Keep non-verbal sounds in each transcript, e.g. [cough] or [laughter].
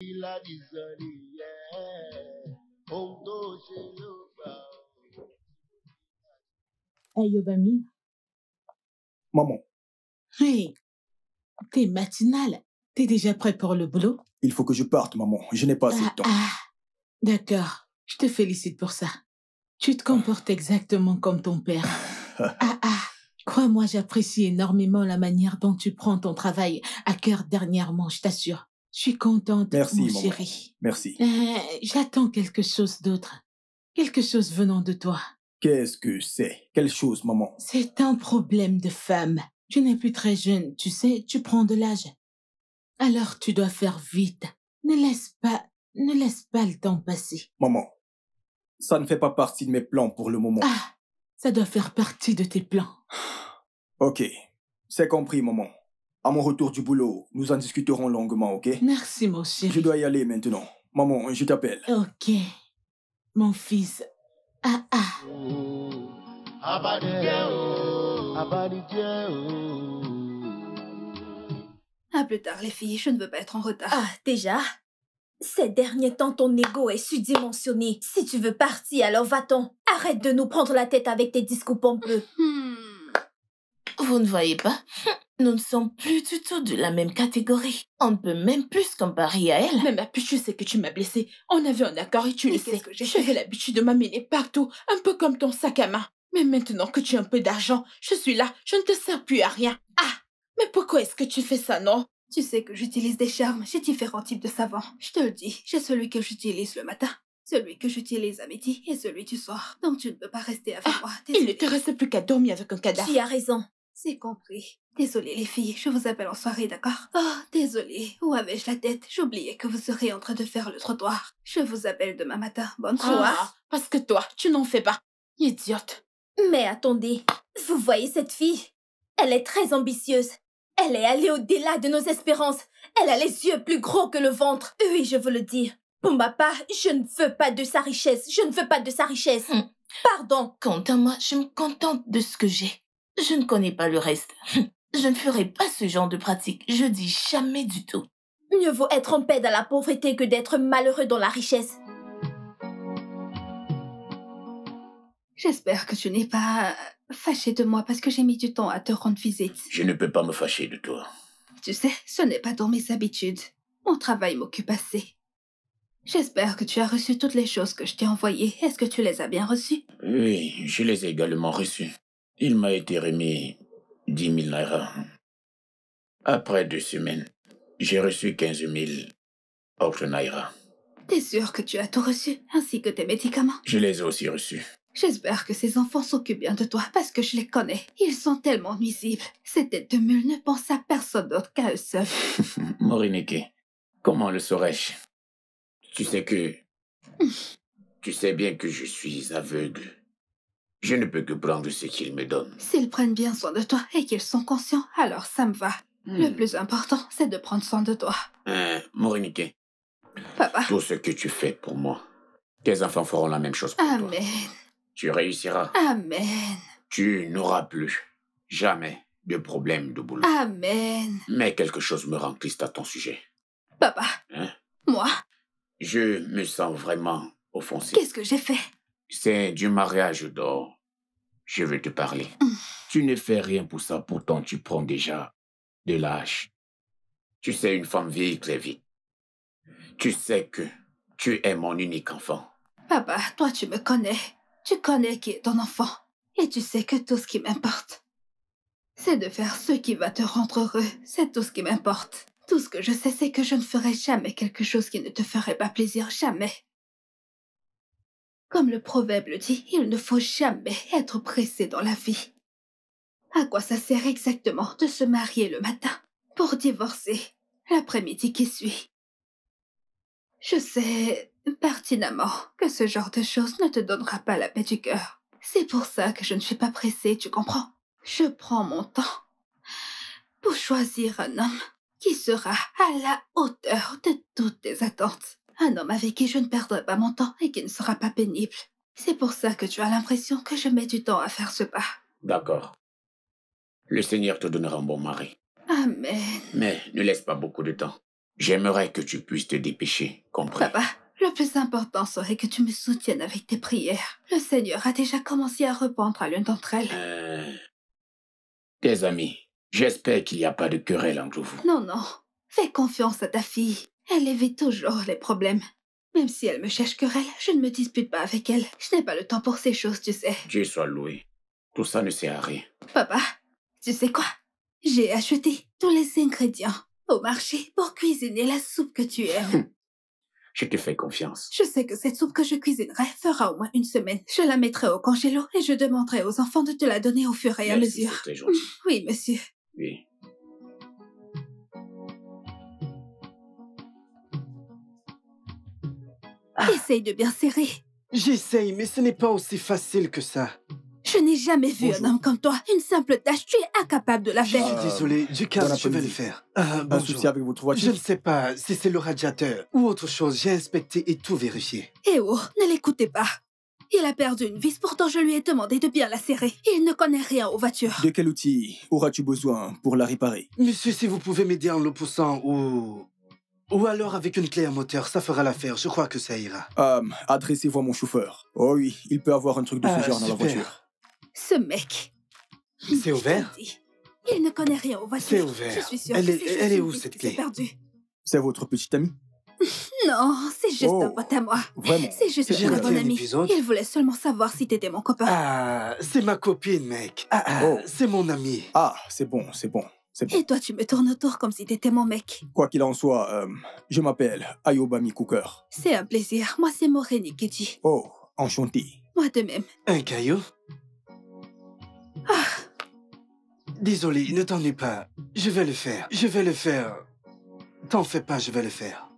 Il a Maman. Hey, t'es matinale. T'es déjà prêt pour le boulot Il faut que je parte, maman. Je n'ai pas assez de ah, temps. Ah, d'accord. Je te félicite pour ça. Tu te comportes exactement comme ton père. [laughs] ah ah, crois-moi, j'apprécie énormément la manière dont tu prends ton travail à cœur dernièrement, je t'assure. Je suis contente, Merci, mon chéri. Merci. Euh, j'attends quelque chose d'autre. Quelque chose venant de toi. Qu'est-ce que c'est Quelle chose, maman C'est un problème de femme. Tu n'es plus très jeune, tu sais, tu prends de l'âge. Alors tu dois faire vite. Ne laisse pas, ne laisse pas le temps passer. Maman, ça ne fait pas partie de mes plans pour le moment. Ah, ça doit faire partie de tes plans. [sighs] Ok, c'est compris, maman. À mon retour du boulot, nous en discuterons longuement, ok Merci, mon chéri. Je dois y aller maintenant. Maman, je t'appelle. Ok. Mon fils. Ah ah. À oh. oh. oh. plus tard, les filles, je ne veux pas être en retard. Ah, déjà Ces derniers temps, ton ego est sudimensionné. Si tu veux partir, alors va-t'en. Arrête de nous prendre la tête avec tes discours pompeux. Hmm. Vous ne voyez pas nous ne sommes plus du tout de la même catégorie. On ne peut même plus comparer à elle. Même ma plus je sais que tu m'as blessée. On avait un accord et tu le sais. Que J'avais l'habitude de m'amener partout, un peu comme ton sac à main. Mais maintenant que tu as un peu d'argent, je suis là, je ne te sers plus à rien. Ah Mais pourquoi est-ce que tu fais ça, non Tu sais que j'utilise des charmes J'ai différents types de savants. Je te le dis, j'ai celui que j'utilise le matin, celui que j'utilise à midi et celui du soir. Donc tu ne peux pas rester avec ah! moi. Il ne te reste plus qu'à dormir avec un cadavre. Tu a raison. C'est compris. Désolée les filles, je vous appelle en soirée, d'accord Oh, désolée, où avais-je la tête J'oubliais que vous serez en train de faire le trottoir. Je vous appelle demain matin, bonne ah, soirée. Ah, parce que toi, tu n'en fais pas. Idiote. Mais attendez, vous voyez cette fille Elle est très ambitieuse. Elle est allée au-delà de nos espérances. Elle a les yeux plus gros que le ventre. Oui, je vous le dis. Pour ma part, je ne veux pas de sa richesse. Je ne veux pas de sa richesse. Hum. Pardon. Quant à moi, je me contente de ce que j'ai. Je ne connais pas le reste. [laughs] Je ne ferai pas ce genre de pratique. Je dis jamais du tout. Mieux vaut être en paix dans la pauvreté que d'être malheureux dans la richesse. J'espère que tu n'es pas fâché de moi parce que j'ai mis du temps à te rendre visite. Je ne peux pas me fâcher de toi. Tu sais, ce n'est pas dans mes habitudes. Mon travail m'occupe assez. J'espère que tu as reçu toutes les choses que je t'ai envoyées. Est-ce que tu les as bien reçues Oui, je les ai également reçues il m'a été remis dix mille naira. Après deux semaines, j'ai reçu quinze mille autres naira. T'es sûr que tu as tout reçu, ainsi que tes médicaments Je les ai aussi reçus. J'espère que ces enfants s'occupent bien de toi, parce que je les connais. Ils sont tellement nuisibles. Ces têtes de mule ne pense à personne d'autre qu'à eux seuls. [laughs] Morinike, comment le saurais-je Tu sais que... Hum. tu sais bien que je suis aveugle. Je ne peux que prendre ce qu'ils me donnent. S'ils prennent bien soin de toi et qu'ils sont conscients, alors ça me va. Le hmm. plus important, c'est de prendre soin de toi. Euh, Morinike. Papa. Tout ce que tu fais pour moi, tes enfants feront la même chose pour toi. Amen. Tu réussiras. Amen. Tu n'auras plus jamais de problème de boulot. Amen. Mais quelque chose me rend triste à ton sujet. Papa. Hein? Moi. Je me sens vraiment offensé. Qu'est-ce que j'ai fait c'est du mariage d'or. Je veux te parler. [laughs] Tu ne fais rien pour ça, pourtant tu prends déjà de l'âge. Tu sais, une femme vieille très vite. Tu sais que tu es mon unique enfant. Papa, toi tu me connais. Tu connais qui est ton enfant. Et tu sais que tout ce qui m'importe, c'est de faire ce qui va te rendre heureux. C'est tout ce qui m'importe. Tout ce que je sais, c'est que je ne ferai jamais quelque chose qui ne te ferait pas plaisir, jamais. Comme le proverbe le dit, il ne faut jamais être pressé dans la vie. À quoi ça sert exactement de se marier le matin pour divorcer l'après-midi qui suit Je sais pertinemment que ce genre de choses ne te donnera pas la paix du cœur. C'est pour ça que je ne suis pas pressée, tu comprends Je prends mon temps pour choisir un homme qui sera à la hauteur de toutes tes attentes. Un homme avec qui je ne perdrai pas mon temps et qui ne sera pas pénible. C'est pour ça que tu as l'impression que je mets du temps à faire ce pas. D'accord. Le Seigneur te donnera un bon mari. Amen. Mais ne laisse pas beaucoup de temps. J'aimerais que tu puisses te dépêcher, compris Papa, le plus important serait que tu me soutiennes avec tes prières. Le Seigneur a déjà commencé à répondre à l'une d'entre elles. Euh, tes amis, j'espère qu'il n'y a pas de querelle entre vous. Non, non. Fais confiance à ta fille. Elle évite toujours les problèmes. Même si elle me cherche querelle, je ne me dispute pas avec elle. Je n'ai pas le temps pour ces choses, tu sais. Dieu soit loué. Tout ça ne sert à rien. Papa, tu sais quoi J'ai acheté tous les ingrédients au marché pour cuisiner la soupe que tu aimes. Hum. je te fais confiance. Je sais que cette soupe que je cuisinerai fera au moins une semaine. Je la mettrai au congélo et je demanderai aux enfants de te la donner au fur et à mesure. Oui, monsieur. Oui. Ah. Essaye de bien serrer. J'essaye, mais ce n'est pas aussi facile que ça. Je n'ai jamais vu un homme comme toi. Une simple tâche, tu es incapable de la faire. Je suis désolé, du cas, je vais le faire. un ah, souci avec votre voiture Je ne sais pas si c'est le radiateur ou autre chose. J'ai inspecté et tout vérifié. Eh oh, ne l'écoutez pas. Il a perdu une vis, pourtant je lui ai demandé de bien la serrer. Il ne connaît rien aux voitures. De quel outil auras-tu besoin pour la réparer Monsieur, si vous pouvez m'aider en le poussant ou ou alors avec une clé à moteur, ça fera l'affaire, je crois que ça ira. Euh, adressez-vous à mon chauffeur. Oh oui, il peut avoir un truc de ce ah, genre dans la voiture. Ce mec. C'est ouvert Il ne connaît rien au voitures. C'est ouvert. Je suis sûre elle, que est, est où cette clé C'est votre petite amie [laughs] Non, c'est juste un oh. pote à moi. C'est juste un bon ami. Il voulait seulement savoir si t'étais mon copain. Ah, c'est ma copine, mec. Ah, ah, oh. c'est mon ami. Ah, c'est bon, c'est bon. Et toi, tu me tournes autour comme si t'étais mon mec. Quoi qu'il en soit, euh, je m'appelle Ayobami Cooker. C'est un plaisir. Moi, c'est Moreni Keji. Oh, enchanté. Moi de même. Un caillou ah. Désolé, ne t'ennuie pas. Je vais le faire. Je vais le faire. T'en fais pas, je vais le faire.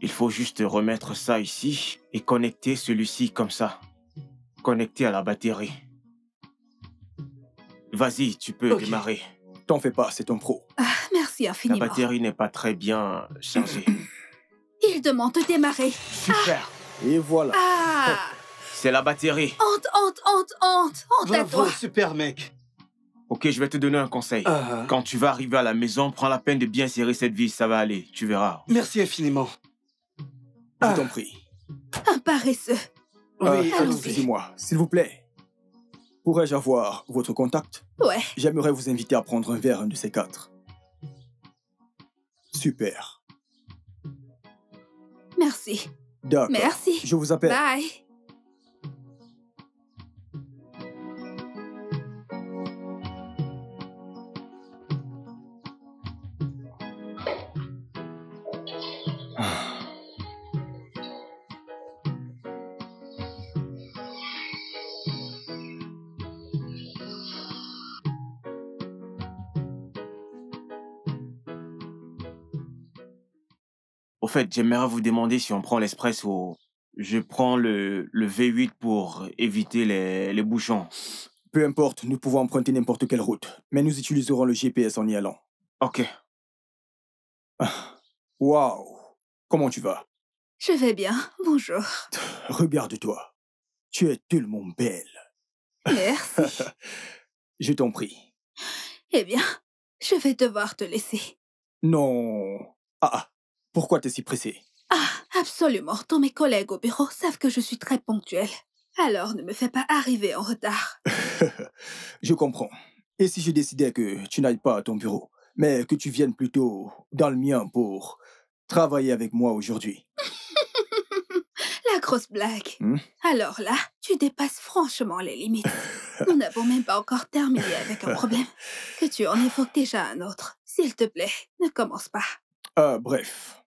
Il faut juste remettre ça ici et connecter celui-ci comme ça. Connecter à la batterie. Vas-y, tu peux démarrer. T'en fais pas, c'est ton pro. Ah, merci infiniment. La batterie n'est pas très bien chargée. [clears throat] Il demande de démarrer. Super. Ah. Et voilà. Ah. Oh, c'est la batterie. Honte, honte, honte, honte. hante à toi. super mec. Ok, je vais te donner un conseil. Ah. Quand tu vas arriver à la maison, prends la peine de bien serrer cette vis, ça va aller, tu verras. Merci infiniment. Je t'en prie. Un paresseux. oui, excusez-moi, s'il vous plaît. Pourrais-je avoir votre contact Ouais. J'aimerais vous inviter à prendre un verre, un de ces quatre. Super. Merci. D'accord. Merci. Je vous appelle. Bye. En fait, j'aimerais vous demander si on prend l'express ou Je prends le, le V8 pour éviter les, les bouchons. Peu importe, nous pouvons emprunter n'importe quelle route. Mais nous utiliserons le GPS en y allant. Ok. [sighs] Waouh Comment tu vas Je vais bien, bonjour. [sighs] Regarde-toi. Tu es tellement belle. Merci. [laughs] je t'en prie. Eh bien, je vais devoir te laisser. Non. Ah, ah pourquoi t'es si pressée Ah, absolument. Tous mes collègues au bureau savent que je suis très ponctuel. Alors ne me fais pas arriver en retard. [laughs] je comprends. Et si je décidais que tu n'ailles pas à ton bureau, mais que tu viennes plutôt dans le mien pour travailler avec moi aujourd'hui [laughs] La grosse blague. Hmm Alors là, tu dépasses franchement les limites. [laughs] Nous n'avons même pas encore terminé avec un problème. Que tu en évoques déjà un autre. S'il te plaît, ne commence pas. Ah, bref.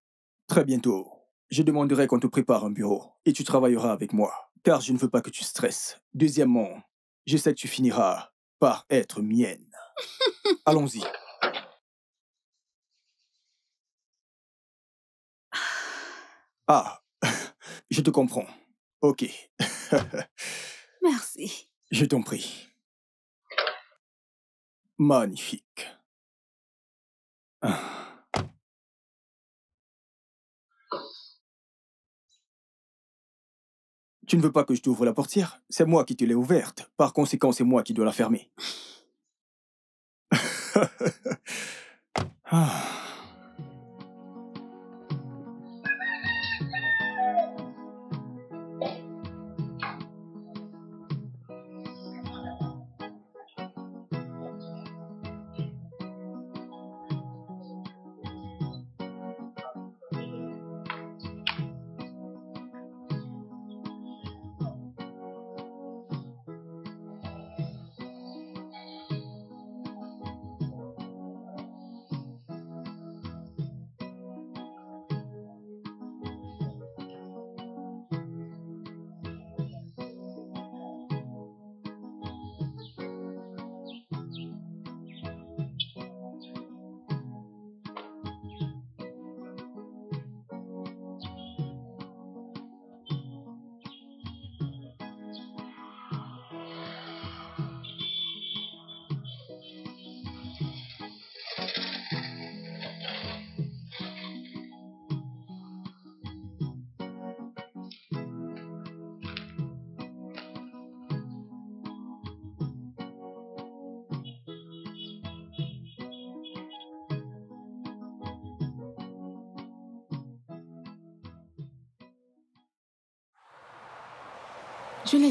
Très bientôt, je demanderai qu'on te prépare un bureau et tu travailleras avec moi, car je ne veux pas que tu stresses. Deuxièmement, je sais que tu finiras par être mienne. [laughs] Allons-y. Ah, [laughs] je te comprends. Ok. [laughs] Merci. Je t'en prie. Magnifique. Ah. Tu ne veux pas que je t'ouvre la portière C'est moi qui te l'ai ouverte. Par conséquent, c'est moi qui dois la fermer. [laughs] Ah.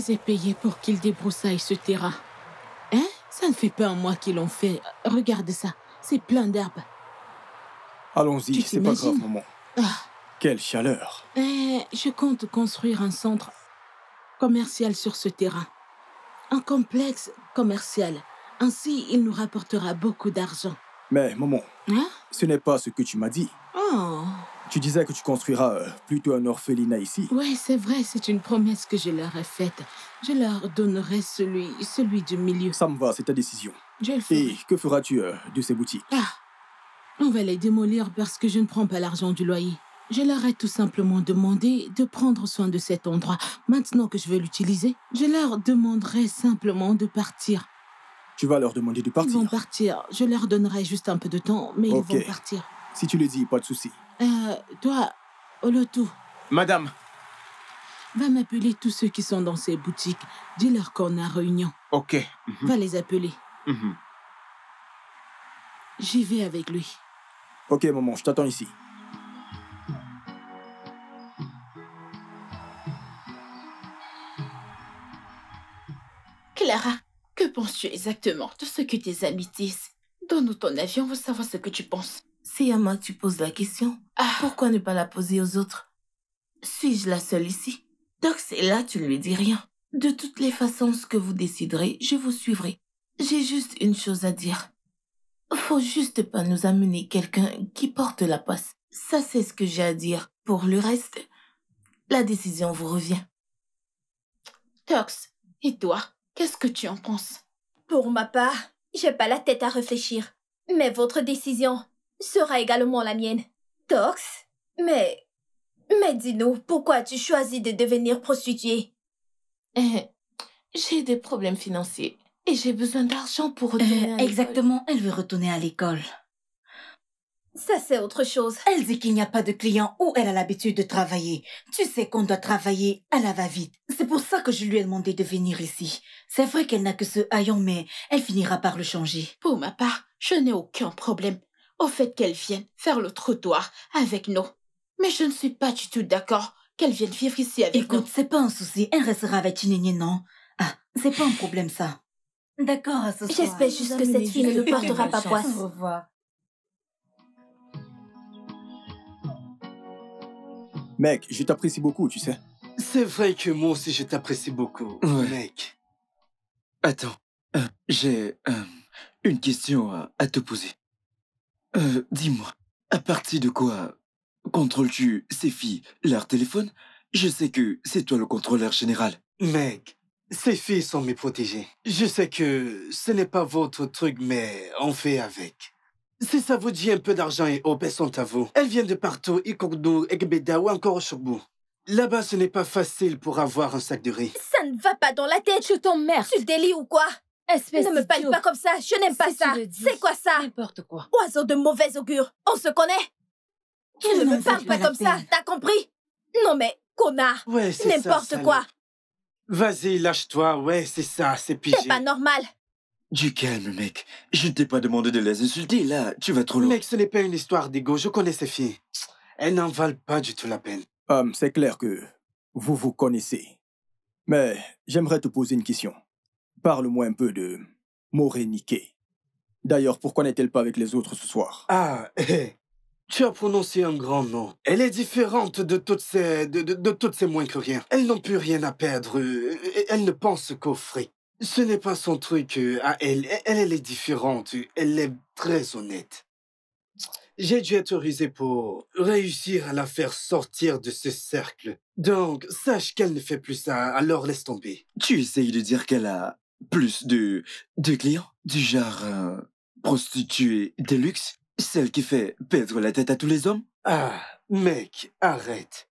les payé pour qu'ils débroussaillent ce terrain. Hein Ça ne fait pas un mois qu'ils l'ont fait. Regarde ça, c'est plein d'herbes. Allons-y, c'est pas grave, maman. Ah. Quelle chaleur eh, Je compte construire un centre commercial sur ce terrain. Un complexe commercial. Ainsi, il nous rapportera beaucoup d'argent. Mais, maman, hein? ce n'est pas ce que tu m'as dit. Oh tu disais que tu construiras euh, plutôt un orphelinat ici. Oui, c'est vrai, c'est une promesse que je leur ai faite. Je leur donnerai celui, celui du milieu. Ça me va, c'est ta décision. Je le fais. Et que feras-tu euh, de ces boutiques ah, on va les démolir parce que je ne prends pas l'argent du loyer. Je leur ai tout simplement demandé de prendre soin de cet endroit. Maintenant que je veux l'utiliser, je leur demanderai simplement de partir. Tu vas leur demander de partir Ils vont partir. Je leur donnerai juste un peu de temps, mais ils vont partir. Si tu le dis, pas de souci. Euh, toi, Olotou. Madame. Va m'appeler tous ceux qui sont dans ces boutiques. Dis-leur qu'on a réunion. Ok. Mhm. Va les appeler. Mhm. J'y vais avec lui. Ok, maman, je t'attends ici. Clara, que penses-tu exactement de ce que tes amis disent Donne-nous ton avis, on veut savoir ce que tu penses. Si à moi tu poses la question, ah. pourquoi ne pas la poser aux autres Suis-je la seule ici Tox, est là, tu ne lui dis rien. De toutes les façons, ce que vous déciderez, je vous suivrai. J'ai juste une chose à dire. Faut juste pas nous amener quelqu'un qui porte la passe. Ça, c'est ce que j'ai à dire. Pour le reste, la décision vous revient. Tox, et toi, qu'est-ce que tu en penses Pour ma part, j'ai pas la tête à réfléchir. Mais votre décision, sera également la mienne. Tox Mais... Mais dis-nous, pourquoi as tu choisi de devenir prostituée [laughs] J'ai des problèmes financiers et j'ai besoin d'argent pour euh, retourner Exactement, elle veut retourner à l'école. Ça, c'est autre chose. Elle dit qu'il n'y a pas de clients où elle a l'habitude de travailler. Tu sais qu'on doit travailler à la va-vite. C'est pour ça que je lui ai demandé de venir ici. C'est vrai qu'elle n'a que ce haillon, mais elle finira par le changer. Pour ma part, je n'ai aucun problème au fait qu'elle vienne faire le trottoir avec nous. Mais je ne suis pas du tout d'accord qu'elle vienne vivre ici avec nous. Écoute, c'est pas un souci. Elle restera avec Tinini, non Ah, c'est pas un problème, ça. D'accord, à J'espère juste que cette fille ne portera pas poisse. Au revoir. Mec, je t'apprécie beaucoup, tu sais. C'est vrai que moi aussi je t'apprécie beaucoup, mec. Attends, euh, j'ai euh, une question à te poser. Euh, dis-moi, à partir de quoi contrôles-tu ces filles, leur téléphone Je sais que c'est toi le contrôleur général. Mec, ces filles sont mes protégées. Je sais que ce n'est pas votre truc, mais on fait avec. Si ça vous dit un peu d'argent et au elles sont à vous. Elles viennent de partout, Ikogdu, Egbeda ou encore Oshogbu. Là-bas, ce n'est pas facile pour avoir un sac de riz. Ça ne va pas dans la tête, je t'emmerde. Tu délit ou quoi ne me parle pas comme ça, je n'aime pas ça. C'est quoi ça N'importe quoi. Oiseau de mauvaise augure, on se connaît Tu ne me parle pas comme ça, t'as compris Non mais, connard, ouais, n'importe quoi. Vas-y, lâche-toi, ouais, c'est ça, c'est pigé. C'est pas normal. Du calme, mec. Je ne t'ai pas demandé de les insulter, là. Tu vas trop loin. Mec, ce n'est pas une histoire d'ego. Je connais ces filles. Elles n'en valent pas du tout la peine. Hum, c'est clair que vous vous connaissez. Mais j'aimerais te poser une question. Parle-moi un peu de Moréniquet. D'ailleurs, pourquoi n'est-elle pas avec les autres ce soir Ah, eh, eh, tu as prononcé un grand nom. Elle est différente de toutes ces, de, toutes ces moins que rien. Elles n'ont plus rien à perdre. Euh, elles ne pensent qu'au fric. Ce n'est pas son truc euh, à elle. Elle, elle est différente. Elle est très honnête. J'ai dû être rusé pour réussir à la faire sortir de ce cercle. Donc, sache qu'elle ne fait plus ça, alors laisse tomber. Tu essayes de dire qu'elle a plus de, de clients du genre euh, prostituée de luxe, celle qui fait perdre la tête à tous les hommes Ah, mec, arrête.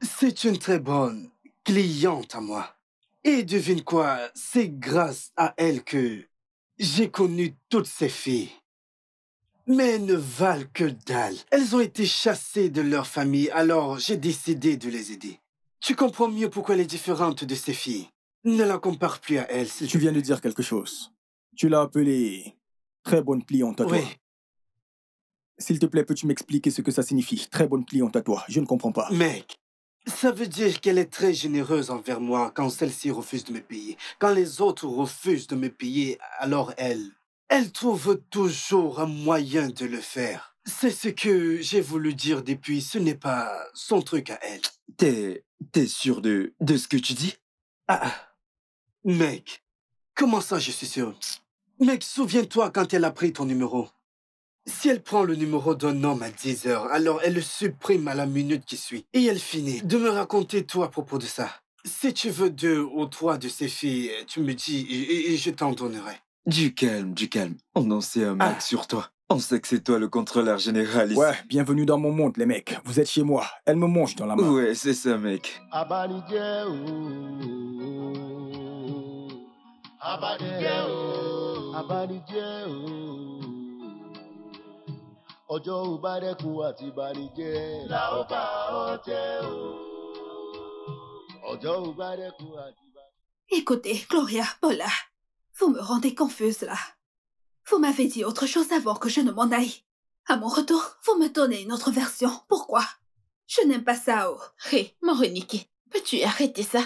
C'est une très bonne cliente à moi. Et devine quoi, c'est grâce à elle que j'ai connu toutes ces filles. Mais ne valent que dalle. Elles ont été chassées de leur famille, alors j'ai décidé de les aider. Tu comprends mieux pourquoi elle est différente de ces filles. Ne la compare plus à elle. Tu viens de dire quelque chose. Tu l'as appelée très bonne cliente à toi. Oui. S'il te plaît, peux-tu m'expliquer ce que ça signifie Très bonne cliente à toi. Je ne comprends pas. Mec, ça veut dire qu'elle est très généreuse envers moi quand celle-ci refuse de me payer. Quand les autres refusent de me payer, alors elle... Elle trouve toujours un moyen de le faire. C'est ce que j'ai voulu dire depuis. Ce n'est pas son truc à elle. T'es... t'es sûr de... de ce que tu dis Ah, ah. Mec, comment ça je suis sûr Mec, souviens-toi quand elle a pris ton numéro. Si elle prend le numéro d'un homme à 10 heures, alors elle le supprime à la minute qui suit. Et elle finit de me raconter tout à propos de ça. Si tu veux deux ou trois de ces filles, tu me dis et, je t'en donnerai. Du calme, du calme. On en sait un mec ah. sur toi. On sait que c'est toi le contrôleur général ici. Ouais, bienvenue dans mon monde, les mecs. Vous êtes chez moi. Elle me mange dans la main. Ouais, c'est ça, mec. Écoutez, Gloria, Paula, vous me rendez confuse là. Vous m'avez dit autre chose avant que je ne m'en aille. À mon retour, vous me donnez une autre version. Pourquoi Je n'aime pas ça. Oh. Hé, mon peux-tu arrêter ça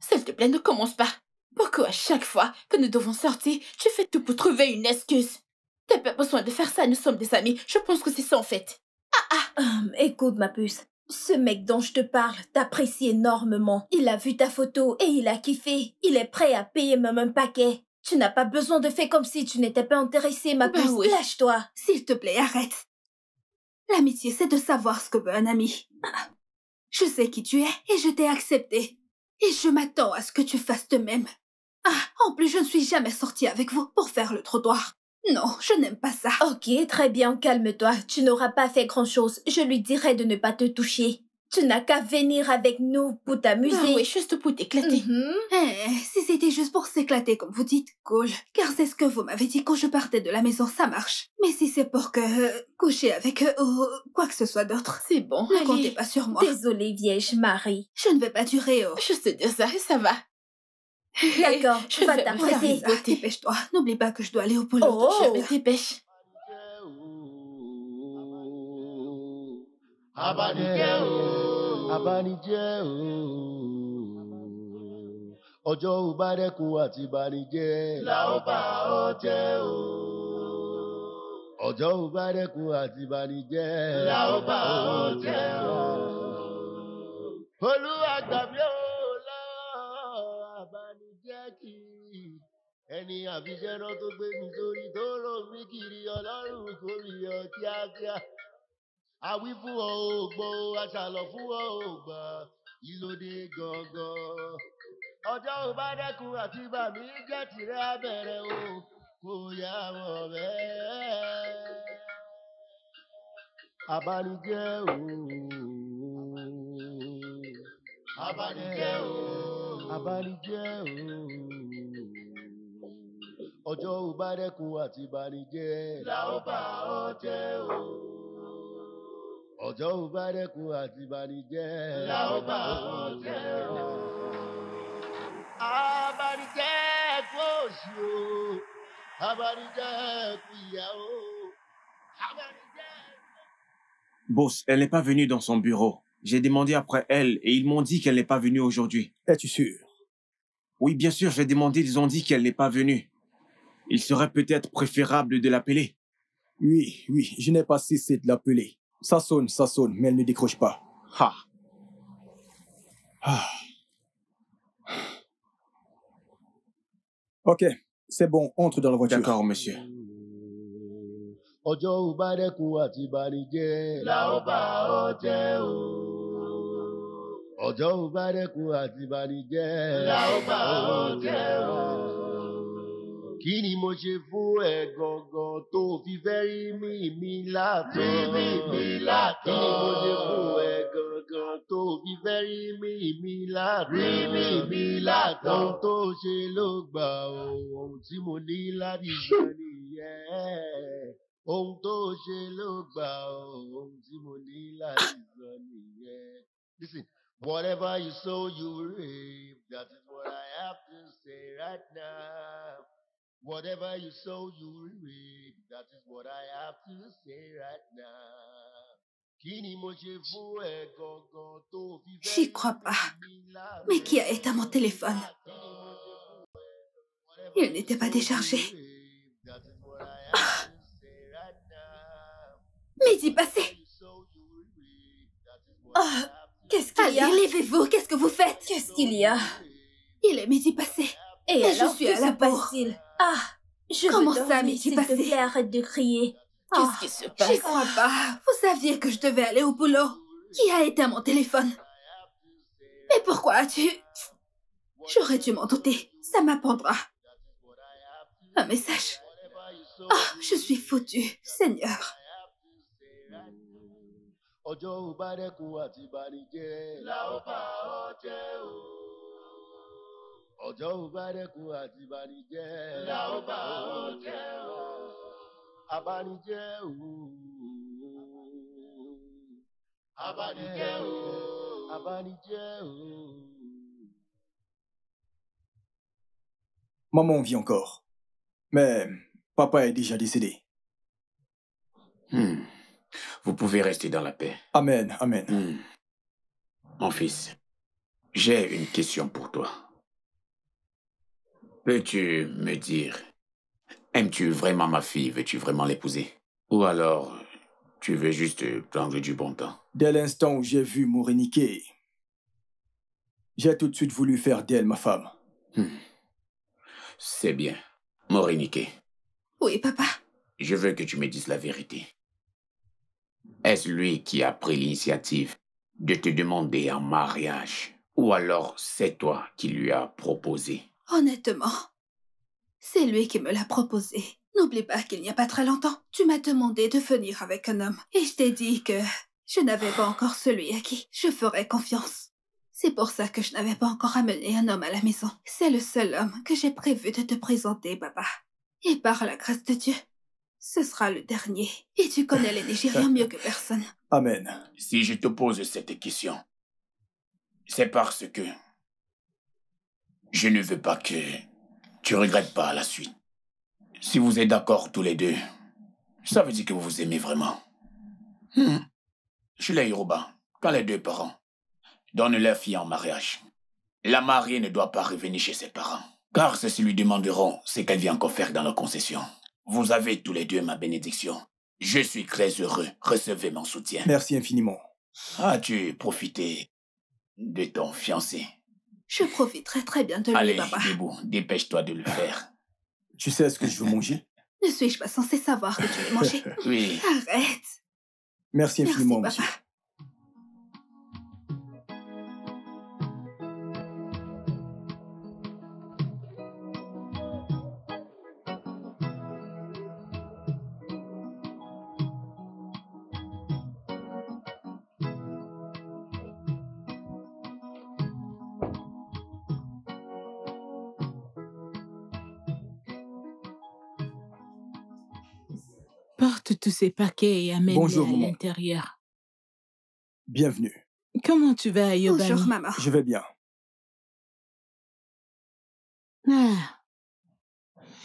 S'il te plaît, ne commence pas. Pourquoi à chaque fois que nous devons sortir, tu fais tout pour trouver une excuse T'as pas besoin de faire ça, nous sommes des amis. Je pense que c'est ça en fait. Ah ah hum, Écoute ma puce, ce mec dont je te parle t'apprécie énormément. Il a vu ta photo et il a kiffé. Il est prêt à payer même un paquet. Tu n'as pas besoin de faire comme si tu n'étais pas intéressée, ma ben puce. Lâche-toi. S'il te plaît, arrête. L'amitié, c'est de savoir ce que veut un ami. Je sais qui tu es et je t'ai accepté. Et je m'attends à ce que tu fasses de même. Ah, en plus, je ne suis jamais sortie avec vous pour faire le trottoir. Non, je n'aime pas ça. Ok, très bien, calme-toi. Tu n'auras pas fait grand-chose. Je lui dirai de ne pas te toucher. Tu n'as qu'à venir avec nous pour t'amuser. Ah oui, juste pour t'éclater. Mhm. Eh, si c'était juste pour s'éclater, comme vous dites, cool. Car c'est ce que vous m'avez dit quand je partais de la maison, ça marche. Mais si c'est pour que... Euh, coucher avec euh, ou oh, quoi que ce soit d'autre. C'est bon, ne comptez pas sur moi. Désolée, vieille Marie. Je ne vais pas durer, oh. Je sais dis ça et ça va. [laughs] D'accord, je va t'apprêter. Dépêche-toi, n'oublie pas que je dois aller au polo. Oh, je me dépêche. abanijẹ́ o abanijẹ́ o ọjọ́ ò bá dẹ́kun àti banijẹ́ la ó o ọjọ́ ò bá dẹ́kun àti banijẹ́ la ó o olúwa gbà mí o lọ́wọ́ abanijẹ́ kiri ẹni àbíjẹ́rán tó gbé mi sórí tó rò mí kiri ọlọ́run kò rí ọ kíákíá àwí fún ọ ò gbọ́ àṣàlọ̀ fún ọ ò gbà ìlòdì gangan. ọjọ́ ò bá dẹ́kun àti bàmí jẹ́ tìrẹ́ abẹ́rẹ́ o kò yá wọ̀ bẹ́ẹ̀. abanijẹ́ ooo. abanijẹ́ ooo. abanijẹ́ ooo ọjọ́ ò bá dẹ́kun àti ìbànújẹ́. là ó bá ọ jẹ́ o. Boss, elle n'est pas venue dans son bureau. J'ai demandé après elle et ils m'ont dit qu'elle n'est pas venue aujourd'hui. Es-tu sûr Oui, bien sûr, j'ai demandé, ils ont dit qu'elle n'est pas venue. Il serait peut-être préférable de l'appeler. Oui, oui, je n'ai pas cessé de l'appeler. Ça sonne, ça sonne, mais elle ne décroche pas. Ha. Ah. Ok, c'est bon, entre dans la voiture. D'accord, monsieur. Ojo badekou a dẹ́ku la ó oteo. Ojo jẹ́ o. Oh. ọjọ́ la ó bá kí ni mo ṣe fún ẹ gangan tó fi fẹ́ rí mi mi látọ̀. rí mi mi látọ̀. kí ni mo ṣe fún ẹ gangan tó fi fẹ́ rí mi mi látọ̀. rí mi mi látọ̀. ohun tó ṣe ló gbà ohun tí mo ní láti [laughs] ṣe nìyẹn ohun tó ṣe ló gbà ohun tí mo ní láti sọ [laughs] nìyẹn. listen whatever you saw, you reap that is what i have to say right now. Whatever you J'y crois pas. Mais qui a à mon téléphone Il n'était pas déchargé. [laughs] Midi passé. Oh, qu'est-ce qu'il y a levez-vous, qu'est-ce que vous faites Qu'est-ce qu'il y a Il est midi passé. Et, alors, je suis à la porte. Ah je Comment ça mest passé arrête de crier. Qu'est-ce ah, qui se passe ne crois pas. Vous saviez que je devais aller au boulot. Qui a à mon téléphone Mais pourquoi as-tu... J'aurais dû m'en douter. Ça m'apprendra. Un message. Ah, je suis foutue, Seigneur. Maman vit encore. Mais papa est déjà décédé. Hmm. Vous pouvez rester dans la paix. Amen, amen. Hmm. Mon fils, j'ai une question pour toi veux tu me dire, aimes-tu vraiment ma fille Veux-tu vraiment l'épouser Ou alors, tu veux juste prendre du bon temps Dès l'instant où j'ai vu Morinike, j'ai tout de suite voulu faire d'elle ma femme. Hmm. C'est bien. Morinike. Oui, papa. Je veux que tu me dises la vérité. Est-ce lui qui a pris l'initiative de te demander en mariage Ou alors c'est toi qui lui as proposé Honnêtement, c'est lui qui me l'a proposé. N'oublie pas qu'il n'y a pas très longtemps, tu m'as demandé de venir avec un homme. Et je t'ai dit que je n'avais pas encore celui à qui je ferais confiance. C'est pour ça que je n'avais pas encore amené un homme à la maison. C'est le seul homme que j'ai prévu de te présenter, papa. Et par la grâce de Dieu, ce sera le dernier. Et tu connais les Nigériens mieux que personne. Amen. Si je te pose cette question, c'est parce que je ne veux pas que tu regrettes pas la suite. Si vous êtes d'accord tous les deux, ça veut dire que vous vous aimez vraiment. Hmm. Je l'ai, les Yoruba, quand les deux parents donnent leur fille en mariage, la mariée ne doit pas revenir chez ses parents, car ceux-ci lui demanderont ce qu'elle vient encore faire dans leur concession. Vous avez tous les deux ma bénédiction. Je suis très heureux. Recevez mon soutien. Merci infiniment. As-tu profité de ton fiancé je profiterai très bien de lui, Allez, papa. dépêche-toi de le faire. Tu sais ce que je veux manger Ne suis-je pas censé savoir que tu veux manger [laughs] Oui. Arrête. Merci infiniment, Monsieur. tous ces paquets et amène à l'intérieur. Bienvenue. Comment tu vas, Yobani Bonjour, maman. Je vais bien. Ah.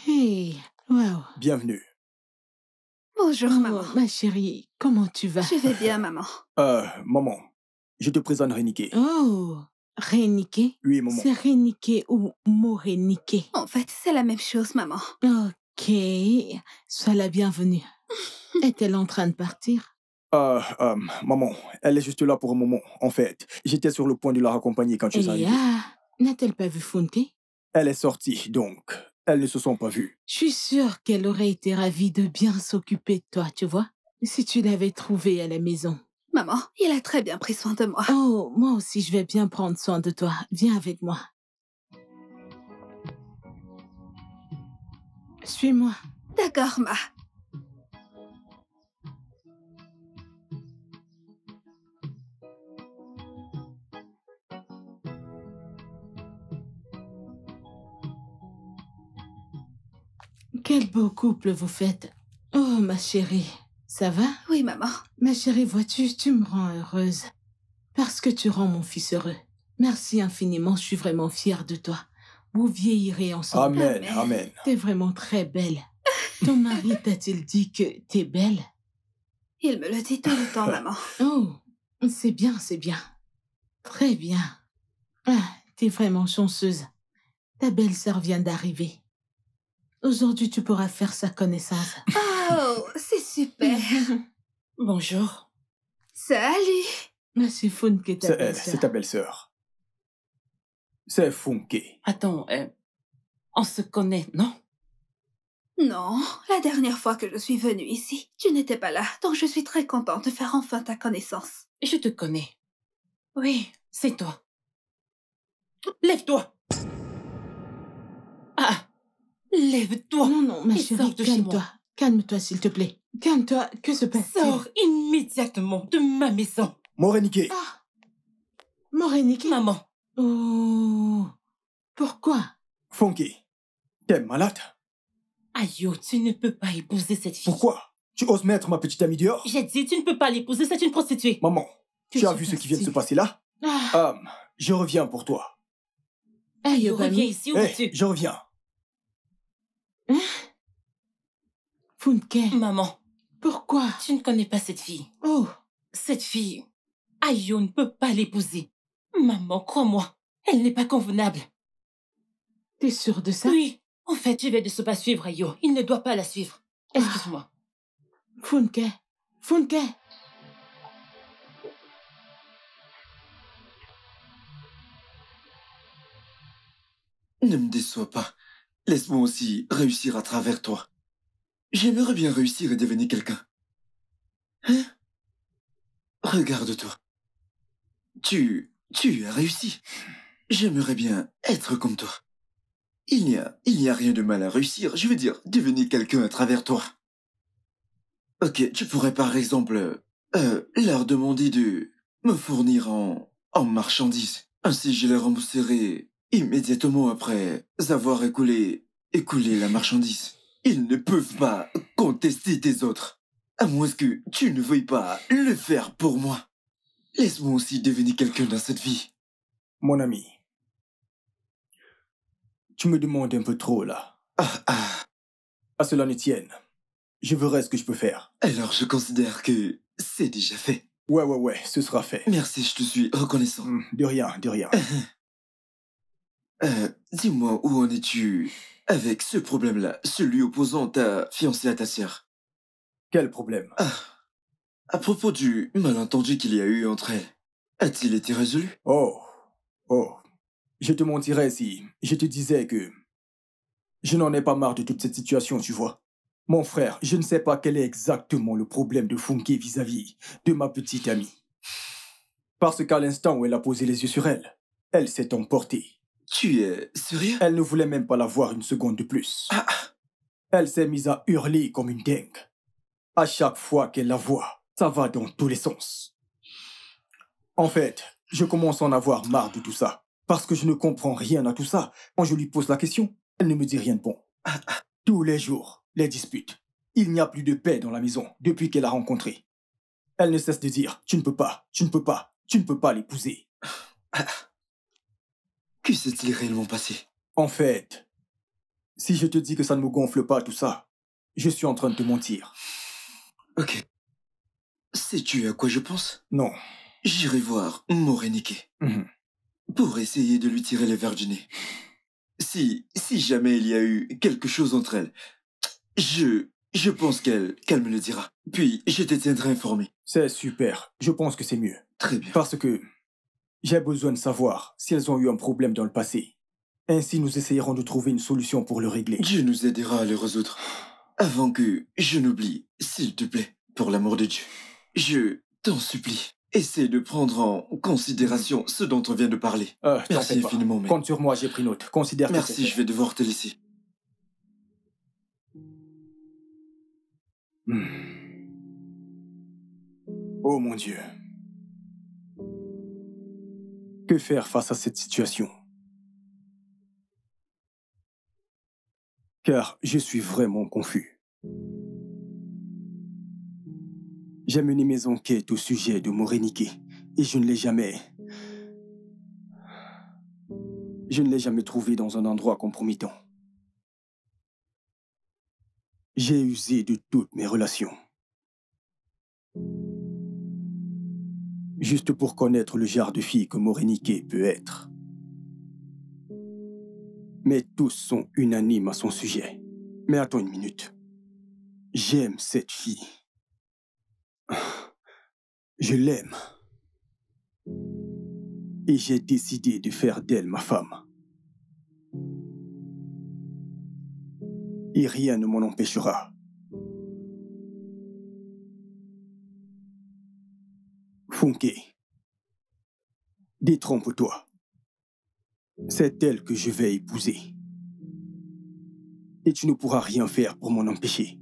Hey, wow. Bienvenue. Bonjour, maman. Ma chérie, comment tu vas Je vais bien, maman. Euh, maman, je te présente Renike. Oh, Reniké? Oui, maman. C'est Renike ou Morenike En fait, c'est la même chose, maman. Ok, sois la bienvenue. Est-elle en train de partir euh, euh, maman, elle est juste là pour un moment. En fait, j'étais sur le point de la raccompagner quand je suis eh arrivée. Ah! n'a-t-elle pas vu Fonte Elle est sortie, donc. Elles ne se sont pas vues. Je suis sûre qu'elle aurait été ravie de bien s'occuper de toi, tu vois, si tu l'avais trouvée à la maison. Maman, il a très bien pris soin de moi. Oh, moi aussi, je vais bien prendre soin de toi. Viens avec moi. Suis-moi. D'accord, Ma. Quel beau couple vous faites. Oh, ma chérie, ça va Oui, maman. Ma chérie, vois-tu, tu me rends heureuse. Parce que tu rends mon fils heureux. Merci infiniment, je suis vraiment fière de toi. Vous vieillirez ensemble. Amen, amen. T'es vraiment très belle. Ton mari [laughs] t'a-t-il dit que t'es belle Il me le dit tout le temps, maman. [laughs] Oh, c'est bien, c'est bien. Très bien. Ah, t'es vraiment chanceuse. Ta belle-sœur vient d'arriver. Aujourd'hui, tu pourras faire sa connaissance. Oh, c'est super. [laughs] Bonjour. Salut. C'est Funke, ta belle-sœur. C'est ta belle-sœur. C'est Funke. Attends, euh, on se connaît, non Non, la dernière fois que je suis venue ici, tu n'étais pas là, donc je suis très contente de faire enfin ta connaissance. Je te connais. Oui, c'est toi. Lève-toi Ah Lève-toi. Non, non, ma chérie, calme-toi. Calme-toi, s'il te plaît. Calme-toi. Que se passe-t-il Sors immédiatement de ma maison. Morénique. Ah. Maman. Oh. Pourquoi Funky, t'es malade. Ayo, oh, tu ne peux pas épouser cette fille. Pourquoi Tu oses mettre ma petite amie dehors J'ai dit, tu ne peux pas l'épouser, c'est une prostituée. Maman, tu as vu ce qui vient de se passer là ah. Hum, je reviens pour toi. Ayo, reviens ici ou hey, tu... Je reviens. [laughs] Funke. Maman. Pourquoi Tu ne connais pas cette fille. Oh. Cette fille. Ayo ne peut pas l'épouser. Maman, crois-moi, elle n'est pas convenable. T'es sûre de ça Oui. En fait, je vais de se pas suivre Ayo. Il ne doit pas la suivre. Excuse-moi. Ah. Funke. Funke. Ne me déçois pas. Laisse-moi aussi réussir à travers toi. J'aimerais bien réussir et devenir quelqu'un. Hein Regarde-toi. Tu... tu as réussi. J'aimerais bien être comme toi. Il n'y a... il n'y a rien de mal à réussir, je veux dire, devenir quelqu'un à travers toi. Ok, tu pourrais par exemple... Euh, leur demander de... me fournir en... en marchandises. Ainsi je les rembourserai Immédiatement après avoir écoulé, écoulé la marchandise, ils ne peuvent pas contester tes autres. À moins que tu ne veuilles pas le faire pour moi. Laisse-moi aussi devenir quelqu'un dans cette vie. Mon ami, tu me demandes un peu trop là. Ah, ah. À cela ne tienne. Je verrai ce que je peux faire. Alors je considère que c'est déjà fait. Ouais, ouais, ouais, ce sera fait. Merci, je te suis reconnaissant. Hum, de rien, de rien. [laughs] Euh, dis-moi, où en es-tu avec ce problème-là, celui opposant ta fiancée à ta sœur Quel problème ah, À propos du malentendu qu'il y a eu entre elles, a-t-il été résolu Oh, oh, je te mentirais si je te disais que je n'en ai pas marre de toute cette situation, tu vois. Mon frère, je ne sais pas quel est exactement le problème de Funke vis à -vis de ma petite amie. Parce qu'à l'instant où elle a posé les yeux sur elle, elle s'est emportée. Tu es euh, sérieux Elle ne voulait même pas la voir une seconde de plus. Ah, ah. Elle s'est mise à hurler comme une dingue. À chaque fois qu'elle la voit, ça va dans tous les sens. En fait, je commence à en avoir marre de tout ça. Parce que je ne comprends rien à tout ça. Quand je lui pose la question, elle ne me dit rien de bon. Ah, ah. Tous les jours, les disputes. Il n'y a plus de paix dans la maison depuis qu'elle a rencontré. Elle ne cesse de dire Tu ne peux pas, tu ne peux pas, tu ne peux pas l'épouser. Que s'est-il réellement passé En fait, si je te dis que ça ne me gonfle pas tout ça, je suis en train de te mentir. Ok. Sais-tu à quoi je pense Non. J'irai voir Morenike. Mhm. Pour essayer de lui tirer les verres du nez. Si, si jamais il y a eu quelque chose entre elles, je, je pense qu'elle, qu'elle me le dira. Puis, je te tiendrai informé. C'est super. Je pense que c'est mieux. Très bien. Parce que j'ai besoin de savoir si elles ont eu un problème dans le passé. Ainsi, nous essayerons de trouver une solution pour le régler. Dieu nous aidera à le résoudre. Avant que je n'oublie, s'il te plaît, pour l'amour de Dieu, je t'en supplie, essaie de prendre en considération ce dont on vient de parler. Euh, Merci infiniment, mais... Compte sur moi, j'ai pris note. Considère Merci, je vais devoir te laisser. Hmm. Oh mon Dieu. Que faire face à cette situation Car je suis vraiment confus. J'ai mené mes enquêtes au sujet de Morenike et je ne l'ai jamais... Je ne l'ai jamais trouvé dans un endroit compromettant. J'ai usé de toutes mes relations juste pour connaître le genre de fille que Moréniquet peut être. Mais tous sont unanimes à son sujet. Mais attends une minute. J'aime cette fille. Je l'aime. Et j'ai décidé de faire d'elle ma femme. Et rien ne m'en empêchera. Funke, détrompe-toi. C'est elle que je vais épouser. Et tu ne pourras rien faire pour m'en empêcher.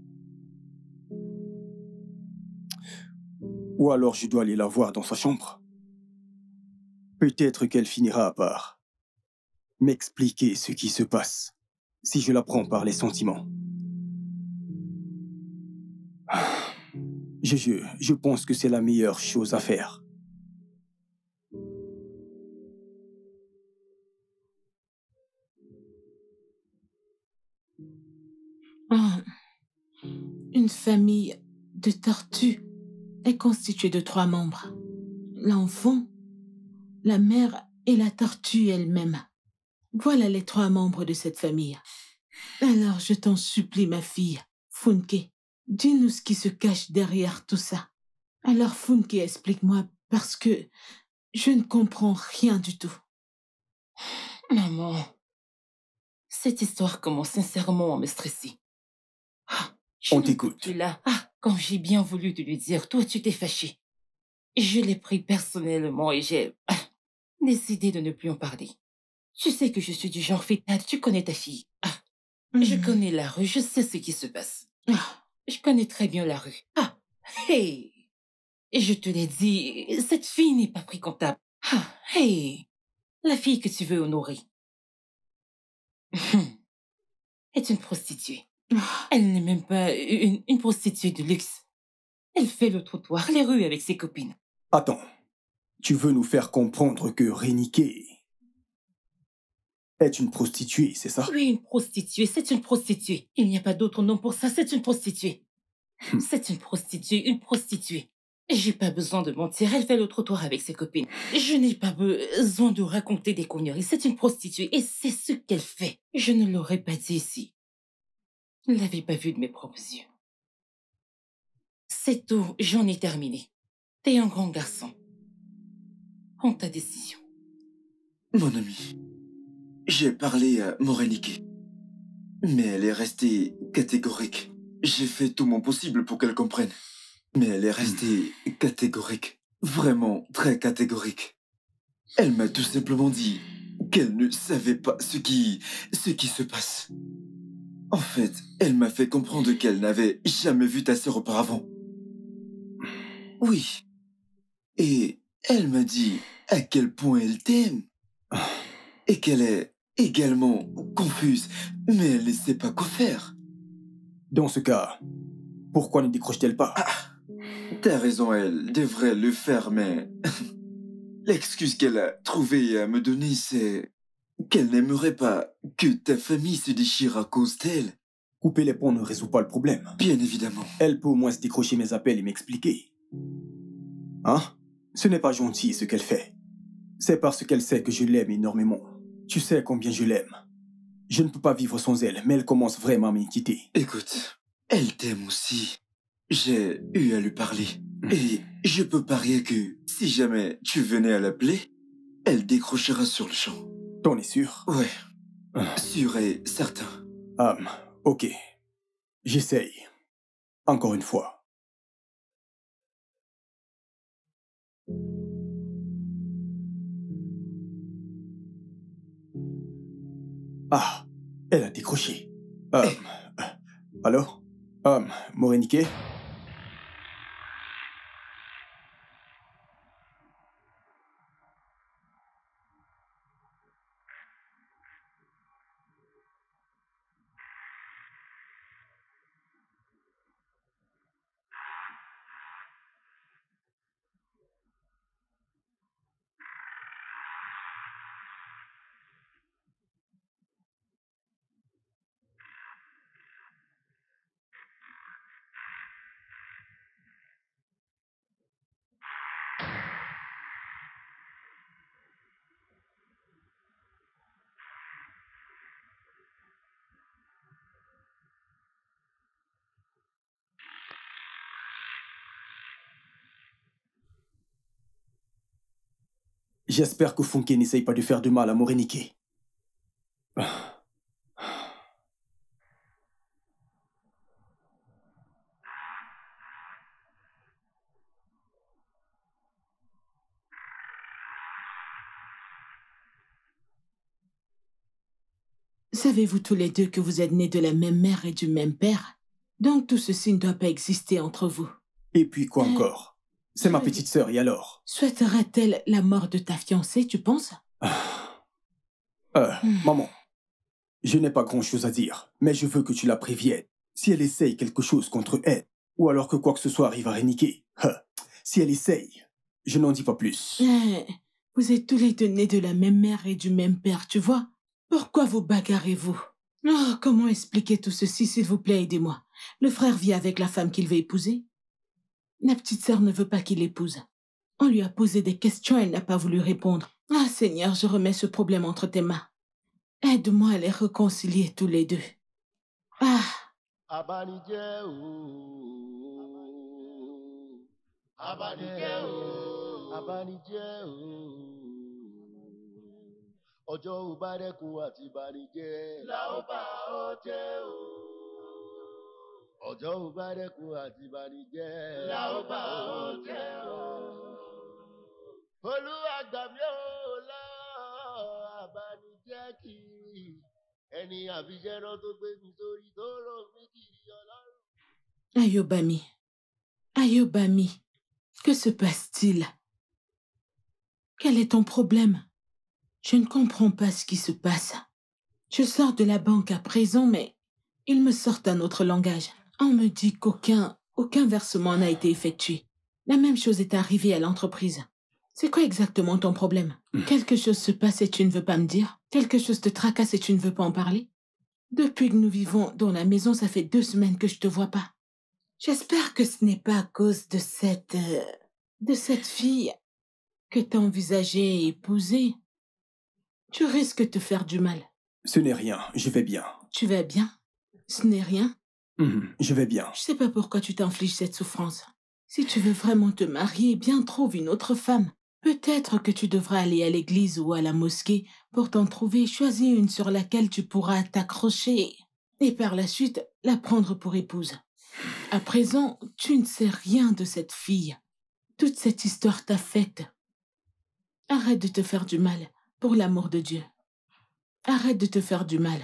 Ou alors je dois aller la voir dans sa chambre. Peut-être qu'elle finira à part. M'expliquer ce qui se passe si je la prends par les sentiments. Je, pense que c'est la meilleure chose à faire. Oh. Une famille de tortues est constituée de trois membres. L'enfant, la mère et la tortue elle-même. Voilà les trois membres de cette famille. Alors je t'en supplie, ma fille, Funke, Dis-nous ce qui se cache derrière tout ça. Alors Funke, explique-moi, parce que je ne comprends rien du tout. Maman, cette histoire commence sincèrement à me stresser. Ah, On t'écoute. là. Ah, quand j'ai bien voulu te lui dire, toi tu t'es fâché. Je l'ai pris personnellement et j'ai ah, décidé de ne plus en parler. Tu sais que je suis du genre fétale, tu connais ta fille. Ah, je mm. connais la rue, je sais ce qui se passe. Je connais très bien la rue. Ah, hey Je te l'ai dit, cette fille n'est pas comptable. »« Ah, hey La fille que tu veux honorer hum. est une prostituée. Ah! Elle n'est même pas une, prostituée de luxe. Elle fait le trottoir, les rues avec ses copines. Attends, tu veux nous faire comprendre que Reniké... » C'est une prostituée, c'est ça Oui, une prostituée, c'est une prostituée. Il n'y a pas d'autre nom pour ça, c'est une prostituée. Hum. C'est une prostituée, une prostituée. J'ai pas besoin de mentir, elle fait le trottoir avec ses copines. Je n'ai pas besoin de raconter des conneries, c'est une prostituée et c'est ce qu'elle fait. Je ne l'aurais pas dit si ne l'avais pas vu de mes propres yeux. C'est tout, j'en ai terminé. T'es un grand garçon. Prends ta décision. Mon ami. J'ai parlé à Moreniki. Mais elle est restée catégorique. J'ai fait tout mon possible pour qu'elle comprenne. Mais elle est restée catégorique. Vraiment très catégorique. Elle m'a tout simplement dit qu'elle ne savait pas ce qui, ce qui se passe. En fait, elle m'a fait comprendre qu'elle n'avait jamais vu ta sœur auparavant. Oui. Et elle m'a dit à quel point elle t'aime. Et qu'elle est également confuse, mais elle ne sait pas quoi faire. Dans ce cas, pourquoi ne décroche-t-elle pas ah, T'as raison, elle devrait le faire, mais... [laughs] L'excuse qu'elle a trouvée à me donner, c'est qu'elle n'aimerait pas que ta famille se déchire à cause d'elle. Couper les ponts ne résout pas le problème. Bien évidemment. Elle peut au moins se décrocher mes appels et m'expliquer. Hein Ce n'est pas gentil ce qu'elle fait. C'est parce qu'elle sait que je l'aime énormément. Tu sais combien je l'aime. Je ne peux pas vivre sans elle, mais elle commence vraiment à m'inquiéter. Écoute, elle t'aime aussi. J'ai eu à lui parler. Hmm. Et je peux parier que si jamais tu venais à l'appeler, elle décrochera sur le champ. T'en es sûr Ouais. Ah. Sûr et certain. Ah, ok. J'essaye. Encore une fois. Ah, elle a décroché. Euh, eh. euh allô Hum... Euh, Moréniquet J'espère que Funke n'essaye pas de faire de mal à Morenike. Savez-vous tous les deux que vous êtes nés de la même mère et du même père Donc tout ceci ne doit pas exister entre vous. Et puis quoi encore c'est ma petite sœur, et alors Souhaiterait-elle la mort de ta fiancée, tu penses ah. euh, hmm. Maman, je n'ai pas grand-chose à dire, mais je veux que tu la préviennes. Si elle essaye quelque chose contre elle, ou alors que quoi que ce soit arrive à Reniquer? Hein. si elle essaye, je n'en dis pas plus. Eh, vous êtes tous les deux nés de la même mère et du même père, tu vois Pourquoi vous bagarrez-vous oh, Comment expliquer tout ceci, s'il vous plaît, aidez-moi. Le frère vit avec la femme qu'il veut épouser. Ma petite sœur ne veut pas qu'il épouse. On lui a posé des questions, elle n'a pas voulu répondre. Ah Seigneur, je remets ce problème entre tes mains. Aide-moi à les réconcilier tous les deux. Ah. Ayobami, Ayobami, que se passe-t-il quel est ton problème je ne comprends pas ce qui se passe je sors de la banque à présent mais ils me sortent un autre langage on me dit qu'aucun aucun versement n'a été effectué. La même chose est arrivée à l'entreprise. C'est quoi exactement ton problème hmm. Quelque chose se passe et tu ne veux pas me dire Quelque chose te tracasse et tu ne veux pas en parler Depuis que nous vivons dans la maison, ça fait deux semaines que je te vois pas. J'espère que ce n'est pas à cause de cette... Euh, de cette fille que t'as envisagé épouser. Tu risques de te faire du mal. Ce n'est rien, je vais bien. Tu vas bien Ce n'est rien Mhm. je vais bien. Je sais pas pourquoi tu t'infliges cette souffrance. Si tu veux vraiment te marier, bien trouve une autre femme. Peut-être que tu devras aller à l'église ou à la mosquée pour t'en trouver. choisir une sur laquelle tu pourras t'accrocher et par la suite la prendre pour épouse. À présent, tu ne sais rien de cette fille. Toute cette histoire t'a faite. Arrête de te faire du mal, pour l'amour de Dieu. Arrête de te faire du mal.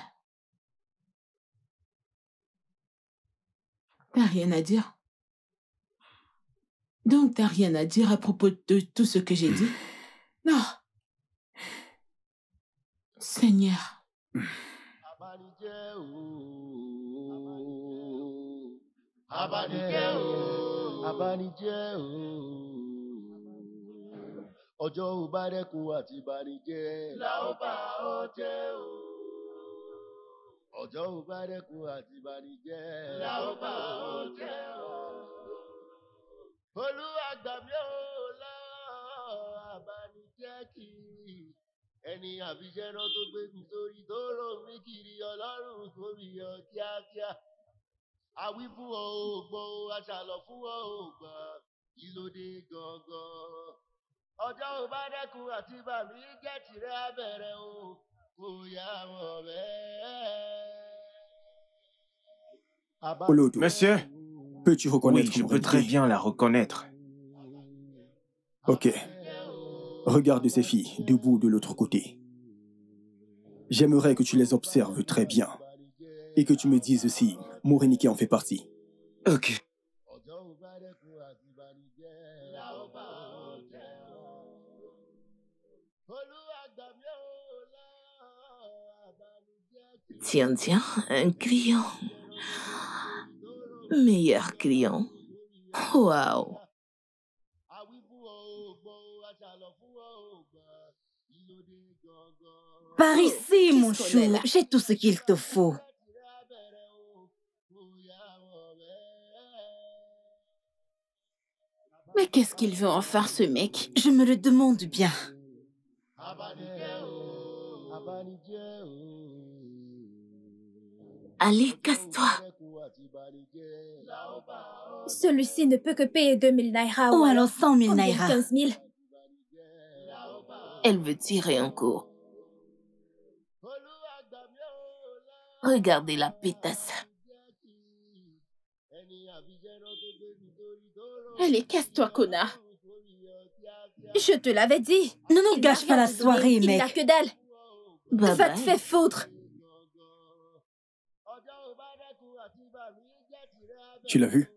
rien à dire. Donc, t'as rien à dire à propos de tout ce que j'ai dit Non. Seigneur. ọjọ́ ò bá dẹ́kun àti ìbànújẹ́. ìyá ò jẹ́ o. olúwa gbà mí o lọ́wọ́ àbànújẹ́ kiri. ẹni àfijẹ́rán tó gbé mi sórí tó rò mí kiri ọlọ́run kò rí ọ kíákíá. àwí fún ọ ò gbọ́ o aṣàlọ̀ fún ọ ò gbà gangan. ọjọ́ ò àti ìbànújẹ́ tìrẹ abẹ́rẹ́ o. Monsieur Peux-tu reconnaître Oui, je peux très bien la reconnaître. Ok. Regarde ces filles, debout de l'autre côté. J'aimerais que tu les observes très bien. Et que tu me dises si Mouriniki en fait partie. Ok. Tiens, tiens, un client. Meilleur client. Waouh. Par ici, mon chou, j'ai tout ce qu'il te faut. Mais qu'est-ce qu'il veut en faire, ce mec Je me le demande bien. Allez, casse-toi. Celui-ci ne peut que payer 2000 naira. Ou, alors 100 000 naira. 15 000. Elle veut tirer un coup. Regardez la pétasse. Allez, casse-toi, connard. Je te l'avais dit. Ne nous gâche pas la soirée, mec. Il n'a que d'elle. Bye Va te faire foutre. Tu l'as vu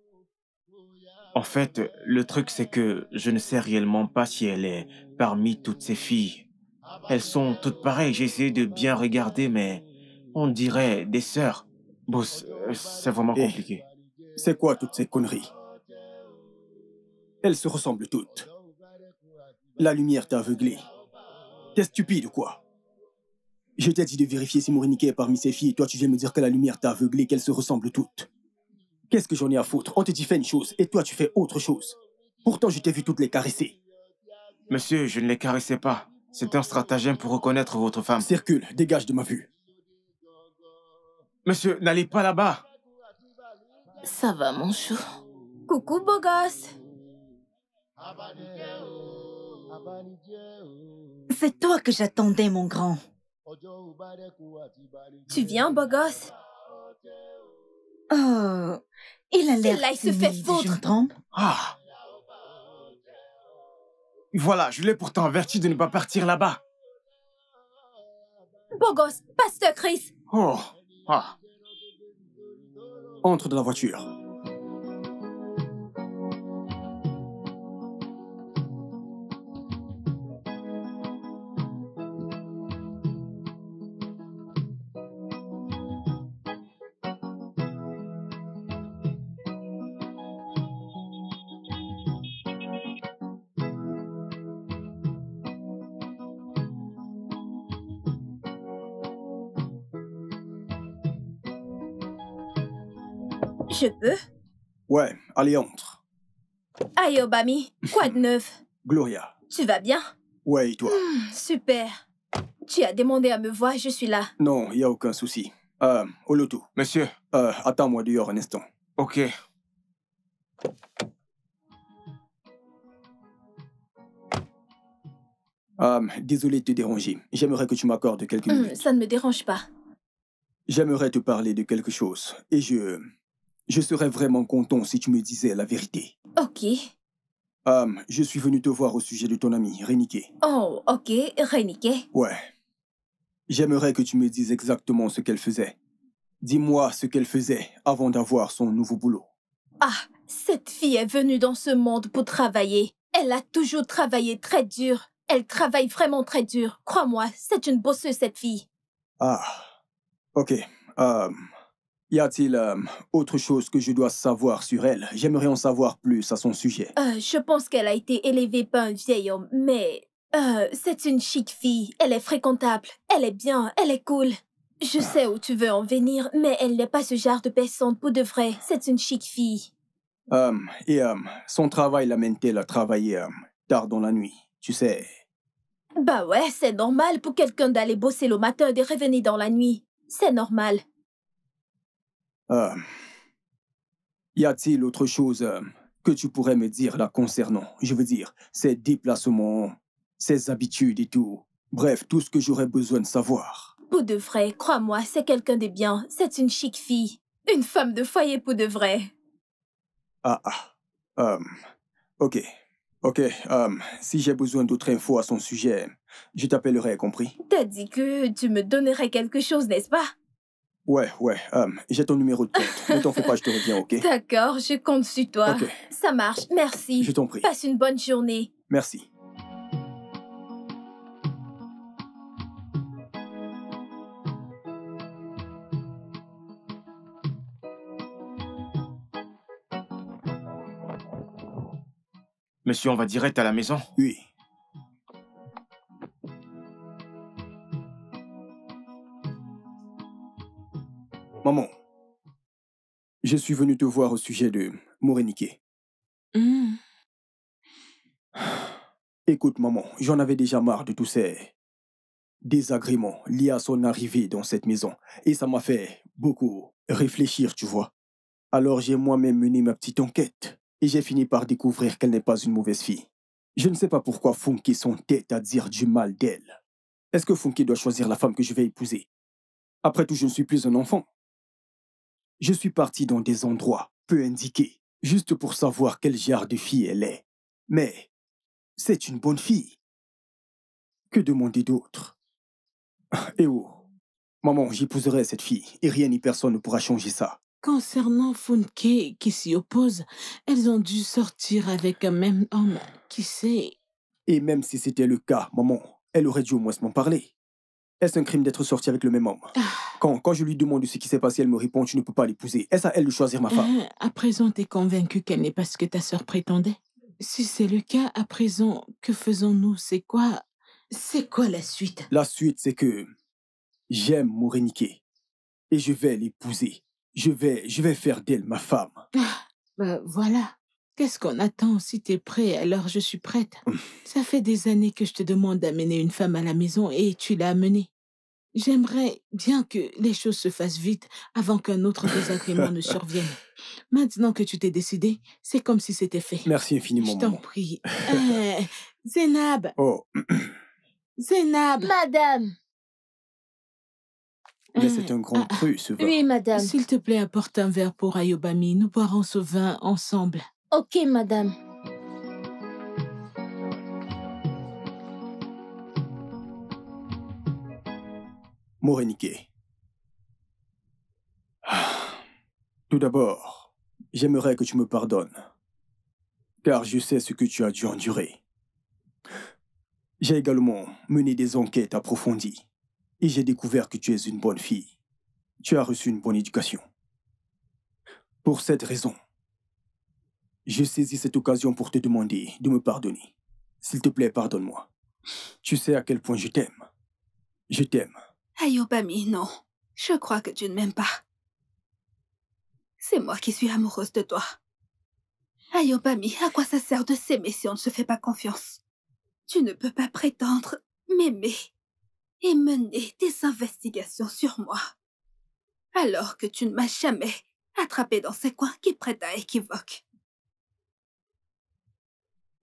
En fait, le truc, c'est que je ne sais réellement pas si elle est parmi toutes ces filles. Elles sont toutes pareilles, j'ai essayé de bien regarder, mais on dirait des sœurs. Boss, euh, c'est vraiment eh, compliqué. C'est quoi toutes ces conneries Elles se ressemblent toutes. La lumière t'a aveuglé. T'es stupide ou quoi Je t'ai dit de vérifier si Mourinike est parmi ces filles et toi tu viens me dire que la lumière t'a aveuglé, qu'elles se ressemblent toutes. Qu'est-ce que j'en ai à foutre On te dit fais une chose et toi tu fais autre chose. Pourtant, je t'ai vu toutes les caresser. Monsieur, je ne les caressais pas. C'est un stratagème pour reconnaître votre femme. Circule, dégage de ma vue. Monsieur, n'allez pas là-bas. Ça va, mon chou. Coucou, beau gosse. C'est toi que j'attendais, mon grand. Tu viens, beau gosse Oh, il a l'air... là il se fait foutre ah. Voilà, je l'ai pourtant averti de ne pas partir là-bas. Bon gosse, Pasteur Chris Oh Ah Entre dans la voiture. Je peux Ouais, allez, entre. Aïe, Obami, quoi de neuf [laughs] Gloria. Tu vas bien Ouais, et toi hmm, Super. Tu as demandé à me voir, je suis là. Non, il n'y a aucun souci. Euh, Olotu. Monsieur euh, Attends-moi dehors un instant. Ok. Euh, désolé de te déranger. J'aimerais que tu m'accordes quelques hmm, minutes. ça ne me dérange pas. J'aimerais te parler de quelque chose. Et je... Je serais vraiment content si tu me disais la vérité. Ok. Um, je suis venu te voir au sujet de ton amie, Renike. Oh, ok, Renike. Ouais. J'aimerais que tu me dises exactement ce qu'elle faisait. Dis-moi ce qu'elle faisait avant d'avoir son nouveau boulot. Ah, cette fille est venue dans ce monde pour travailler. Elle a toujours travaillé très dur. Elle travaille vraiment très dur. Crois-moi, c'est une bosseuse, cette fille. Ah, ok. Um, y a-t-il euh, autre chose que je dois savoir sur elle J'aimerais en savoir plus à son sujet. Euh, je pense qu'elle a été élevée par un vieil homme, mais euh, c'est une chic fille. Elle est fréquentable, elle est bien, elle est cool. Je ah. sais où tu veux en venir, mais elle n'est pas ce genre de personne pour de vrai. C'est une chic fille. et son travail l'amène-t-elle à travailler tard dans la nuit Tu sais. Bah ouais, c'est normal pour quelqu'un d'aller bosser le matin et de revenir dans la nuit. C'est normal. Euh, y a-t-il autre chose euh, que tu pourrais me dire là concernant Je veux dire, ses déplacements, ses habitudes et tout. Bref, tout ce que j'aurais besoin de savoir. Pour de vrai, crois-moi, c'est quelqu'un de bien. C'est une chic fille. Une femme de foyer pour de vrai. Ah ah. Um, ok. Ok. Um, si j'ai besoin d'autres infos à son sujet, je t'appellerai, compris T'as dit que tu me donnerais quelque chose, n'est-ce pas Ouais, ouais. Hum, j'ai ton numéro de compte. ne t'en fais pas, je te reviens, ok D'accord, je compte sur toi. Ça marche, merci. Je t'en prie. Passe une bonne journée. Merci. Monsieur, on va direct à la maison Oui. je suis venu te voir au sujet de Morenike. Mmh. [sighs] Écoute, maman, j'en avais déjà marre de tous ces désagréments liés à son arrivée dans cette maison. Et ça m'a fait beaucoup réfléchir, tu vois. Alors j'ai moi-même mené ma petite enquête et j'ai fini par découvrir qu'elle n'est pas une mauvaise fille. Je ne sais pas pourquoi Funky s'entête à dire du mal d'elle. Est-ce que Funky doit choisir la femme que je vais épouser Après tout, je ne suis plus un enfant. Je suis parti dans des endroits peu indiqués, juste pour savoir quel genre de fille elle est. Mais c'est une bonne fille. Que demander d'autre [laughs] Eh oh Maman, j'épouserai cette fille, et rien ni personne ne pourra changer ça. Concernant Funke qui s'y oppose, elles ont dû sortir avec un même homme, qui sait. Et même si c'était le cas, maman, elle aurait dû au moins m'en parler. Est-ce un crime d'être sorti avec le même homme ah. quand, quand je lui demande ce qui s'est passé, elle me répond Tu ne peux pas l'épouser. Est-ce à elle de choisir ma femme euh, À présent, t'es convaincu qu'elle n'est pas ce que ta sœur prétendait Si c'est le cas, à présent, que faisons-nous C'est quoi C'est quoi la suite La suite, c'est que j'aime Mouriniké et je vais l'épouser. Je vais, je vais faire d'elle ma femme. Ah, bah voilà. Qu'est-ce qu'on attend Si tu es prêt, alors je suis prête. Hum. Ça fait des années que je te demande d'amener une femme à la maison et tu l'as amenée. J'aimerais bien que les choses se fassent vite avant qu'un autre désagrément ne [laughs] survienne. Maintenant que tu t'es décidé, c'est comme si c'était fait. Merci infiniment. Je t'en prie. [laughs] Euh, Oh. Zénab. Madame. c'est un grand ah, ah. cru, ce vin. Oui, madame. S'il te plaît, apporte un verre pour Ayobami. Nous boirons ce vin ensemble. Ok, madame. Morenike. Ah, tout d'abord, j'aimerais que tu me pardonnes, car je sais ce que tu as dû endurer. J'ai également mené des enquêtes approfondies, et j'ai découvert que tu es une bonne fille. Tu as reçu une bonne éducation. Pour cette raison, je saisis cette occasion pour te demander de me pardonner. S'il te plaît, pardonne-moi. Tu sais à quel point je t'aime. Je t'aime. Ayobami, non. Je crois que tu ne m'aimes pas. C'est moi qui suis amoureuse de toi. Ayobami, à quoi ça sert de s'aimer si on ne se fait pas confiance Tu ne peux pas prétendre m'aimer et mener des investigations sur moi. Alors que tu ne m'as jamais attrapé dans ces coins qui prêtent à équivoque.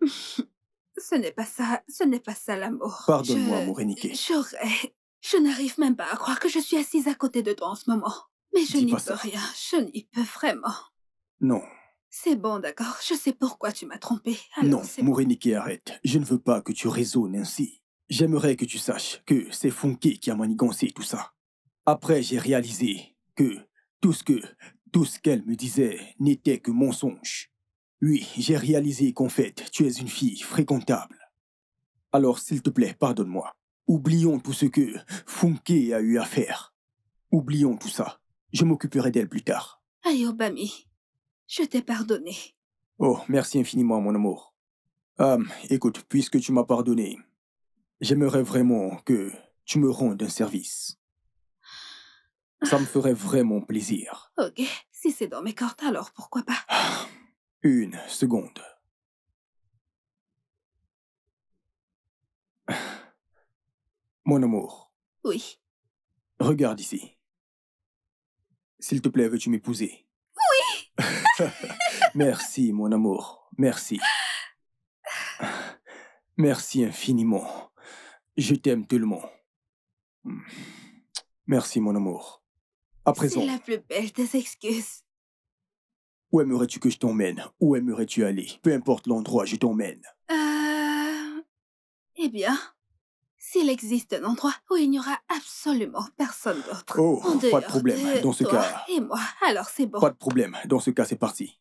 [laughs] ce n'est pas ça, ce n'est pas ça l'amour. Pardonne-moi, Mourinike. J'aurais je n'arrive même pas à croire que je suis assise à côté de toi en ce moment. Mais je n'y peux rien, je n'y peux vraiment. Non. C'est bon, d'accord, je sais pourquoi tu m'as trompé. non, Mourinique, arrête. Je ne veux pas que tu raisonnes ainsi. J'aimerais que tu saches que c'est Funke qui a manigancé tout ça. Après, j'ai réalisé que tout ce que tout ce qu'elle me disait n'était que mensonge. Oui, j'ai réalisé qu'en fait, tu es une fille fréquentable. Alors, s'il te plaît, pardonne-moi. Oublions tout ce que Funke a eu à faire. Oublions tout ça. Je m'occuperai d'elle plus tard. Ayobami, je t'ai pardonné. Oh, merci infiniment, mon amour. Ah, écoute, puisque tu m'as pardonné, j'aimerais vraiment que tu me rendes un service. Ça me ferait vraiment plaisir. Ok, si c'est dans mes cordes, alors pourquoi pas ah, Une seconde. Mon amour. Oui. Regarde ici. S'il te plaît, veux-tu m'épouser Oui. [laughs] Merci, mon amour. Merci. Merci infiniment. Je t'aime tellement. Merci, mon amour. À présent. C'est la plus belle des excuses. Où aimerais-tu que je t'emmène Où aimerais-tu aller Peu importe l'endroit, je t'emmène. Euh... Eh bien, s'il existe un endroit où il n'y aura absolument personne d'autre. Oh, pas de problème. Dans ce cas. Et moi, alors c'est bon. Pas de problème. Dans ce cas, c'est parti. [laughs]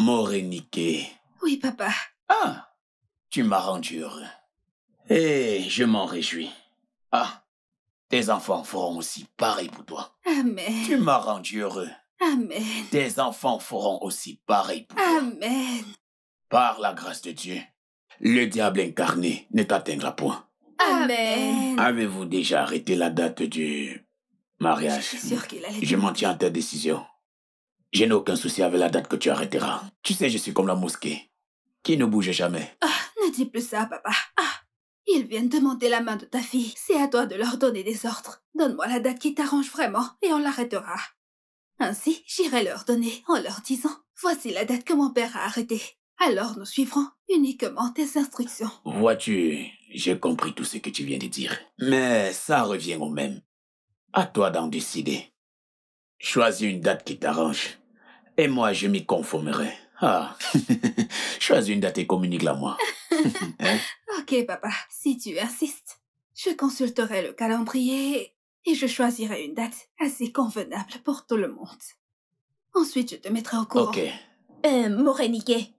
niqué. Oui, papa. Ah, tu m'as rendu heureux. Et eh, je m'en réjouis. Ah, tes enfants feront aussi pareil pour toi. Amen. Tu m'as rendu heureux. Amen. Tes enfants feront aussi pareil pour toi. Amen. Par la grâce de Dieu, le diable incarné ne t'atteindra point. Amen. Avez-vous déjà arrêté la date du mariage Je suis sûr qu'il allait. Je m'en tiens à ta décision. Je n'ai aucun souci avec la date que tu arrêteras. Tu sais, je suis comme la mosquée, qui ne bouge jamais. Ah ne dis plus ça, papa. Ah. Ils viennent demander la main de ta fille. C'est à toi de leur donner des ordres. Donne-moi la date qui t'arrange vraiment et on l'arrêtera. Ainsi, j'irai leur donner en leur disant Voici la date que mon père a arrêtée. Alors nous suivrons uniquement tes instructions. Vois-tu, j'ai compris tout ce que tu viens de dire. Mais ça revient au même. À toi d'en décider. Choisis une date qui t'arrange. Et moi, je m'y conformerai. Ah, [laughs] choisis une date et communique-la moi. [laughs] Hein? Ok, papa, si tu insistes, je consulterai le calendrier et je choisirai une date assez convenable pour tout le monde. Ensuite, je te mettrai au courant. Ok. Euh,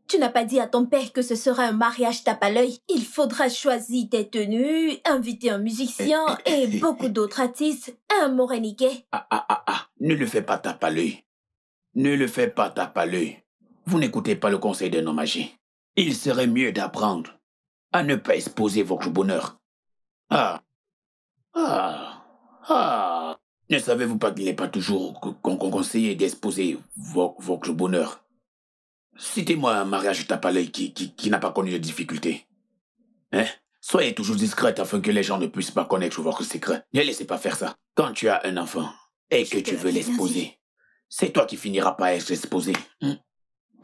tu n'as pas dit à ton père que ce sera un mariage tape à l'œil. Il faudra choisir tes tenues, inviter un musicien eh, eh, et eh, beaucoup d'autres artistes. Hein, Morenike Ah, ah, ah, ah, ne le fais pas tape à l'œil. Ne le fais pas tape à l'œil vous n'écoutez pas le conseil de homme âgé. Il serait mieux d'apprendre à ne pas exposer votre bonheur. Ah. Ah. Ah. Ne savez-vous pas qu'il n'est pas toujours conseillé d'exposer votre bonheur Citez-moi un mariage de à qui, qui, n'a pas connu de difficultés. Hein Soyez toujours discrète afin que les gens ne puissent pas connaître votre secret. Ne laissez pas faire ça. Quand tu as un enfant et que tu veux l'exposer, c'est toi qui finiras par être exposé. Hein?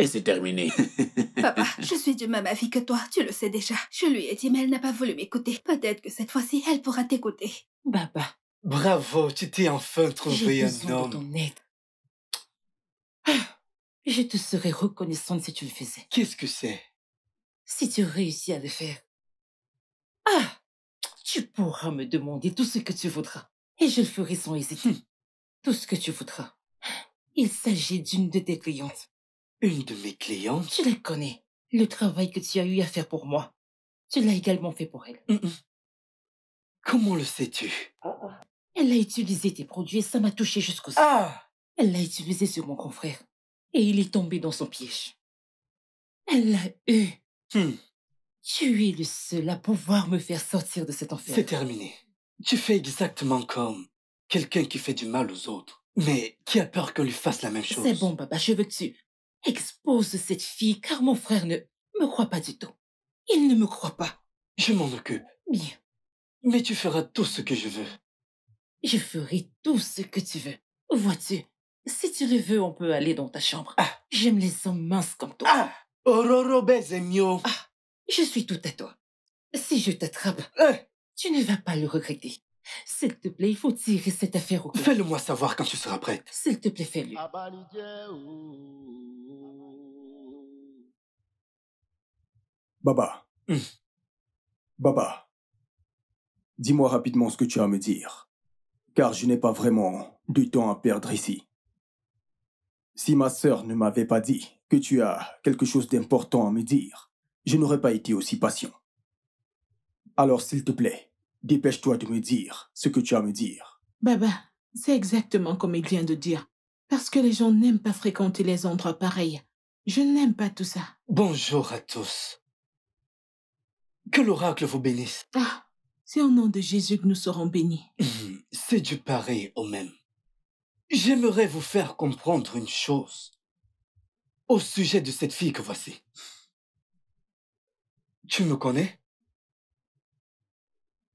Et c'est terminé. [laughs] Papa, je suis du même avis que toi, tu le sais déjà. Je lui ai dit, mais elle n'a pas voulu m'écouter. Peut-être que cette fois-ci, elle pourra t'écouter. Baba. Bravo, tu t'es enfin trouvé un homme. De ton aide. Ah, je te serais reconnaissante si tu le faisais. Qu'est-ce que c'est Si tu réussis à le faire. Ah Tu pourras me demander tout ce que tu voudras. Et je le ferai sans hésiter. Hum. Tout ce que tu voudras. Il s'agit d'une de tes clientes. Une de mes clientes Tu la connais. Le travail que tu as eu à faire pour moi, tu l'as également fait pour elle. Comment le sais-tu Elle a utilisé tes produits et ça m'a touché jusqu'au sang. Ah! Elle l'a utilisé sur mon confrère et il est tombé dans son piège. Elle l'a eu. Hmm. Tu es le seul à pouvoir me faire sortir de cet enfer. C'est terminé. Tu fais exactement comme quelqu'un qui fait du mal aux autres, mais qui a peur qu'on lui fasse la même chose. C'est bon, papa, je veux que tu Expose cette fille, car mon frère ne me croit pas du tout. Il ne me croit pas. Je m'en occupe. Bien. Mais tu feras tout ce que je veux. Je ferai tout ce que tu veux. Vois-tu, si tu le veux, on peut aller dans ta chambre. Ah. J'aime les hommes minces comme toi. Ah. ah. Je suis tout à toi. Si je t'attrape, eh. tu ne vas pas le regretter. S'il te plaît, il faut tirer cette affaire au Fais-le-moi savoir quand tu seras prête. S'il te plaît, fais-le. Baba. Baba. Dis-moi rapidement ce que tu as à me dire. Car je n'ai pas vraiment du temps à perdre ici. Si ma sœur ne m'avait pas dit que tu as quelque chose d'important à me dire, je n'aurais pas été aussi patient. Alors s'il te plaît, Dépêche-toi de me dire ce que tu as à me dire. Baba, c'est exactement comme il vient de dire. Parce que les gens n'aiment pas fréquenter les endroits pareils. Je n'aime pas tout ça. Bonjour à tous. Que l'oracle vous bénisse. Ah, c'est au nom de Jésus que nous serons bénis. Hum, c'est du pareil au même. J'aimerais vous faire comprendre une chose au sujet de cette fille que voici. Tu me connais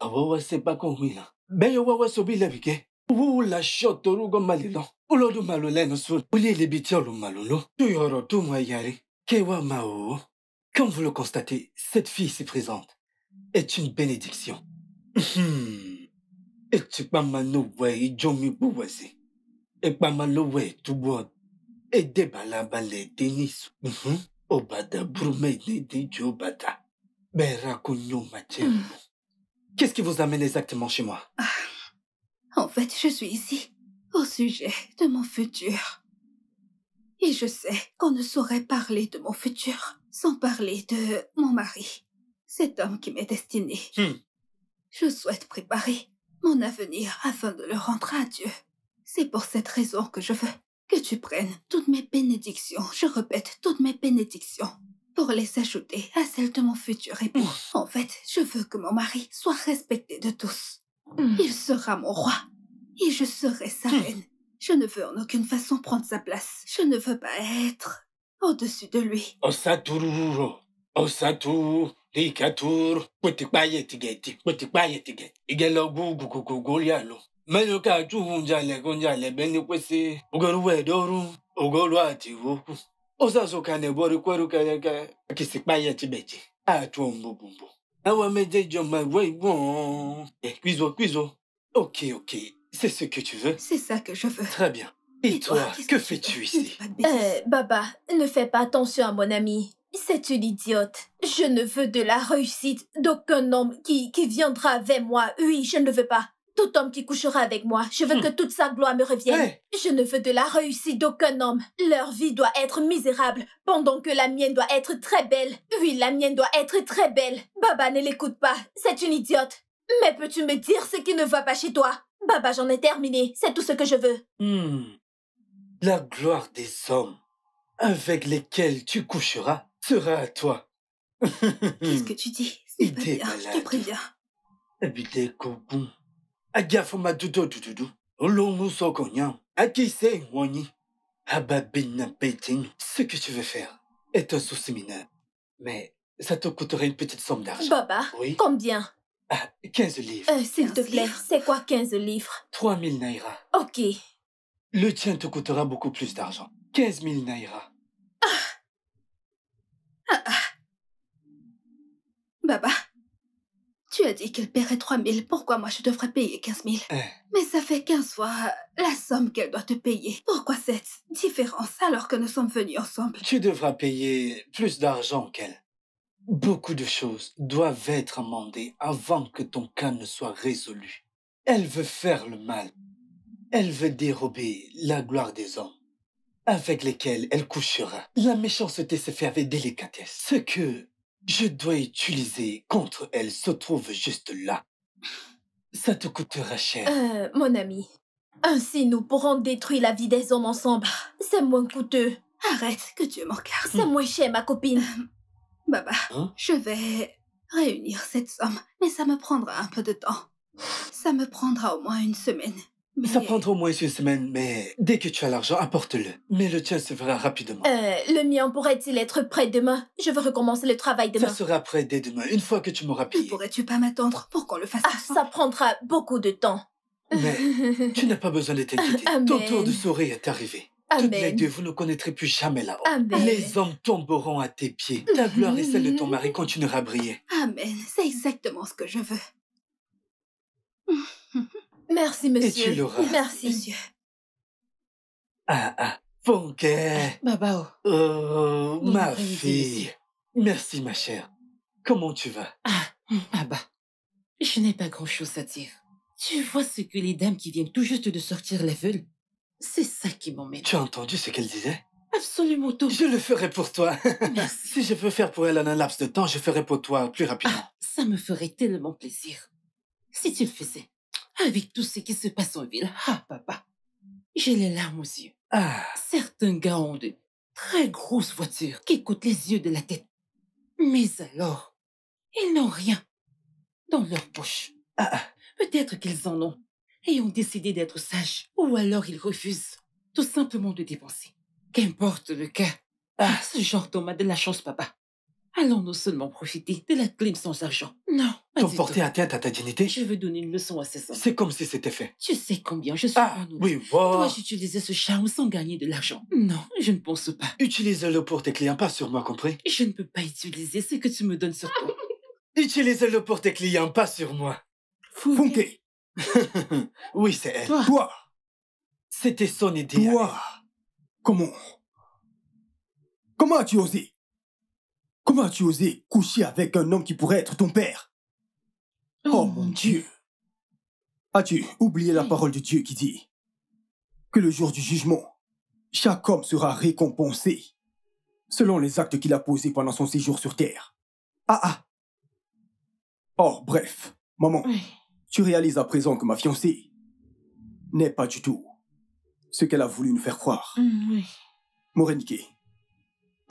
awawasebakonwina malilo malolo yari. kewa mao comme vous le constatez cette fille si présente est une bénédiction etupamanowe ouais, E tubuo edebalabalẹ denisu ọbàdà burúmẹ ìdíje ọbàdà de Obada kó yóò máa ma ẹmu. Qu'est-ce qui vous amène exactement chez moi ah. En fait, je suis ici au sujet de mon futur. Et je sais qu'on ne saurait parler de mon futur sans parler de mon mari, cet homme qui m'est destiné. Hmm. Je souhaite préparer mon avenir afin de le rendre à Dieu. C'est pour cette raison que je veux que tu prennes toutes mes bénédictions. Je répète, toutes mes bénédictions pour les ajouter à celles de mon futur époux. En fait, je veux que mon mari soit respecté de tous. Hmm. Il sera mon roi et je serai sa hmm. reine. Je ne veux en aucune façon prendre sa place. Je ne veux pas être au-dessus de lui. Osaturu, Osaturu, Rikatur, Potipayetigeti, Potipayetigeti, Igelogu, Gugugugolialo. Meloka, Juhunja, Legonja, Lebenikwese, Ugoruwe, Doru, Ogolu, Atiwoku ụzọzụka na-egborukwerukere kịsịkpanya chibechi achụ mbububu Cuiso, cuiso. Ok, ok. C'est ce que tu veux C'est ça que je veux. Très bien. Et, toi, que fais-tu ici Euh, Baba, ne fais pas attention à mon ami. C'est une idiote. Je ne veux de la réussite d'aucun homme qui, qui viendra avec moi. Oui, je ne le veux pas. Tout homme qui couchera avec moi, je veux hmm. que toute sa gloire me revienne. Je ne veux de la réussite d'aucun homme. Leur vie doit être misérable, pendant que la mienne doit être très belle. Oui, la mienne doit être très belle. Baba ne l'écoute pas, c'est une idiote. Mais peux-tu me dire ce qui ne va pas chez toi Baba, j'en ai terminé, c'est tout ce que je veux. Hmm. La gloire des hommes avec lesquels tu coucheras sera à toi. Qu'est-ce [laughs] que tu dis Idée malade. Je te préviens agafuma dudo A qui c'est, akise wonyi ababina baiting ce que tu veux faire est un souci mineur mais ça te coûterait une petite somme d'argent Baba oui? combien ah, 15 livres euh, s'il te plaît c'est quoi 15 livres 3000 naira ok le tien te coûtera beaucoup plus d'argent 15 000 naira ah. Ah, ah. Baba tu as dit qu'elle paierait 3 000. Pourquoi moi je devrais payer 15 000 eh. Mais ça fait 15 fois la somme qu'elle doit te payer. Pourquoi cette différence alors que nous sommes venus ensemble Tu devras payer plus d'argent qu'elle. Beaucoup de choses doivent être amendées avant que ton cas ne soit résolu. Elle veut faire le mal. Elle veut dérober la gloire des hommes avec lesquels elle couchera. La méchanceté se fait avec délicatesse. Ce que je dois utiliser contre elle se trouve juste là. Ça te coûtera cher. Euh, mon ami, ainsi nous pourrons détruire la vie des hommes ensemble. C'est moins coûteux. Arrête que tu Dieu regardes, C'est hmm. moins cher, ma copine. Euh, baba, hein? je vais réunir cette somme, mais ça me prendra un peu de temps. Ça me prendra au moins une semaine. Ça prendra au moins une semaine, mais dès que tu as l'argent, apporte-le. Mais le tien se fera rapidement. Euh, le mien pourrait-il être prêt demain Je veux recommencer le travail demain. Ça sera prêt dès demain, une fois que tu m'auras payé. Ne pourrais-tu pas m'attendre pour qu'on le fasse ah, ensemble Ça prendra beaucoup de temps. Mais tu n'as pas besoin de t'inquiéter. [laughs] Ah, ton tour de souris est arrivé. Ah, Toutes les deux, vous ne connaîtrez plus jamais là-haut. Les hommes tomberont à tes pieds. Ta gloire et celle de ton mari continuera à briller. Amen. C'est exactement ce que je veux. Merci, monsieur. Et tu l'auras. Merci, monsieur. Ah, ah, Fonke. Babao. Oh, euh, ma fille. Merci, ma chère. Comment tu vas Ah, ah bah. je n'ai pas grand-chose à dire. Tu vois ce que les dames qui viennent tout juste de sortir les veulent C'est ça qui m'emmène. Tu as entendu ce qu'elles disaient Absolument tout. Je le ferai pour toi. Merci. [laughs] si je peux faire pour elle en un laps de temps, je ferai pour toi plus rapidement. Ah, ça me ferait tellement plaisir. Si tu le faisais avec tout ce qui se passe en ville. Ah, papa, j'ai les larmes aux yeux. Ah. Certains gars ont de très grosses voitures qui coûtent les yeux de la tête. Mais alors, ils n'ont rien dans leur poches. Ah, ah. Peut-être qu'ils en ont et ont décidé d'être sages, ou alors ils refusent tout simplement de dépenser. Qu'importe le cas, ah. ce genre d'homme a de la chance, papa. Allons-nous seulement profiter de la clim sans argent Non. T'en porter atteinte à ta dignité Je veux donner une leçon à ces hommes. C'est comme si c'était fait. Tu sais combien je suis ah, nous. Oui, voilà. dois ce charme sans gagner de l'argent Non, je ne pense pas. Utilise-le pour tes clients, pas sur moi, compris Je ne peux pas utiliser ce que tu me donnes sur toi. [laughs] Utilise-le pour tes clients, pas sur moi. Funke. [laughs] oui, c'est elle. Toi. Toi. C'était son idée. Toi. Comment Comment as-tu osé Comment as-tu osé coucher avec un homme qui pourrait être ton père Oh, oh mon Dieu As-tu oublié la parole de Dieu qui dit que le jour du jugement, chaque homme sera récompensé selon les actes qu'il a posés pendant son séjour sur terre Ah ah Or, bref, maman, tu réalises à présent que ma fiancée n'est pas du tout ce qu'elle a voulu nous faire croire. Hum, oui.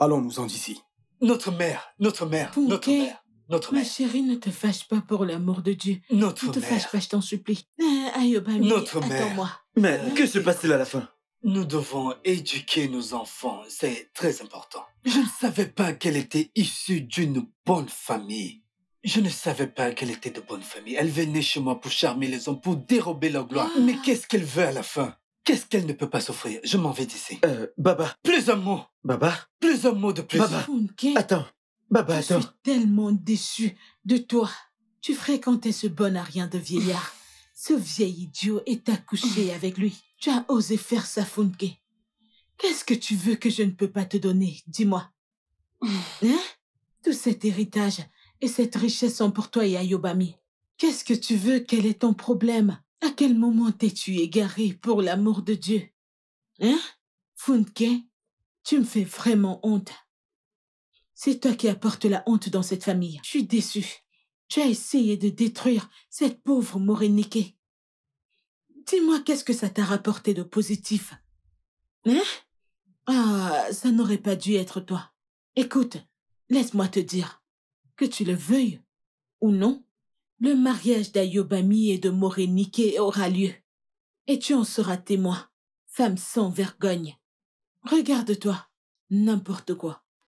allons-nous-en d'ici. Notre mère, notre mère, notre mère, notre mère. Ma chérie, ne te fâche pas pour l'amour de Dieu. Notre mère. Ne te fâche pas, je t'en supplie. Ah, oh, bah, notre mère. moi Mais que se passe-t-il à la fin Nous devons éduquer nos enfants, c'est très important. Ah. Je ne savais pas qu'elle était issue d'une bonne famille. Je ne savais pas qu'elle était de bonne famille. Elle venait chez moi pour charmer les hommes, pour dérober leur gloire. Ah. Mais qu'est-ce qu'elle veut à la fin Qu'est-ce qu'elle ne peut pas s'offrir Je m'en vais d'ici. Euh, Baba. Plus un mot. Baba. Plus un mot de plus. Baba. attends. Baba, attends. Je suis tellement déçue de toi. Tu fréquentais ce bon à de vieillard. ce vieil idiot est accouché avec lui. Tu as osé faire ça, Funke. Qu'est-ce que tu veux que je ne peux pas te donner Dis-moi. [sighs] Hein Tout cet héritage et cette richesse sont pour toi et Ayobami. Qu'est-ce que tu veux Quel est ton problème à quel moment t'es-tu égaré pour l'amour de Dieu Hein Funke, tu me fais vraiment honte. C'est toi qui apportes la honte dans cette famille. Je suis déçue. Tu as essayé de détruire cette pauvre Morinike. Dis-moi, qu'est-ce que ça t'a rapporté de positif Hein Ah, ça n'aurait pas dû être toi. Écoute, laisse-moi te dire, que tu le veuilles ou non, le mariage d'Ayobami et de Morenike aura lieu. Et tu en seras témoin, femme sans vergogne. Regarde-toi, n'importe quoi.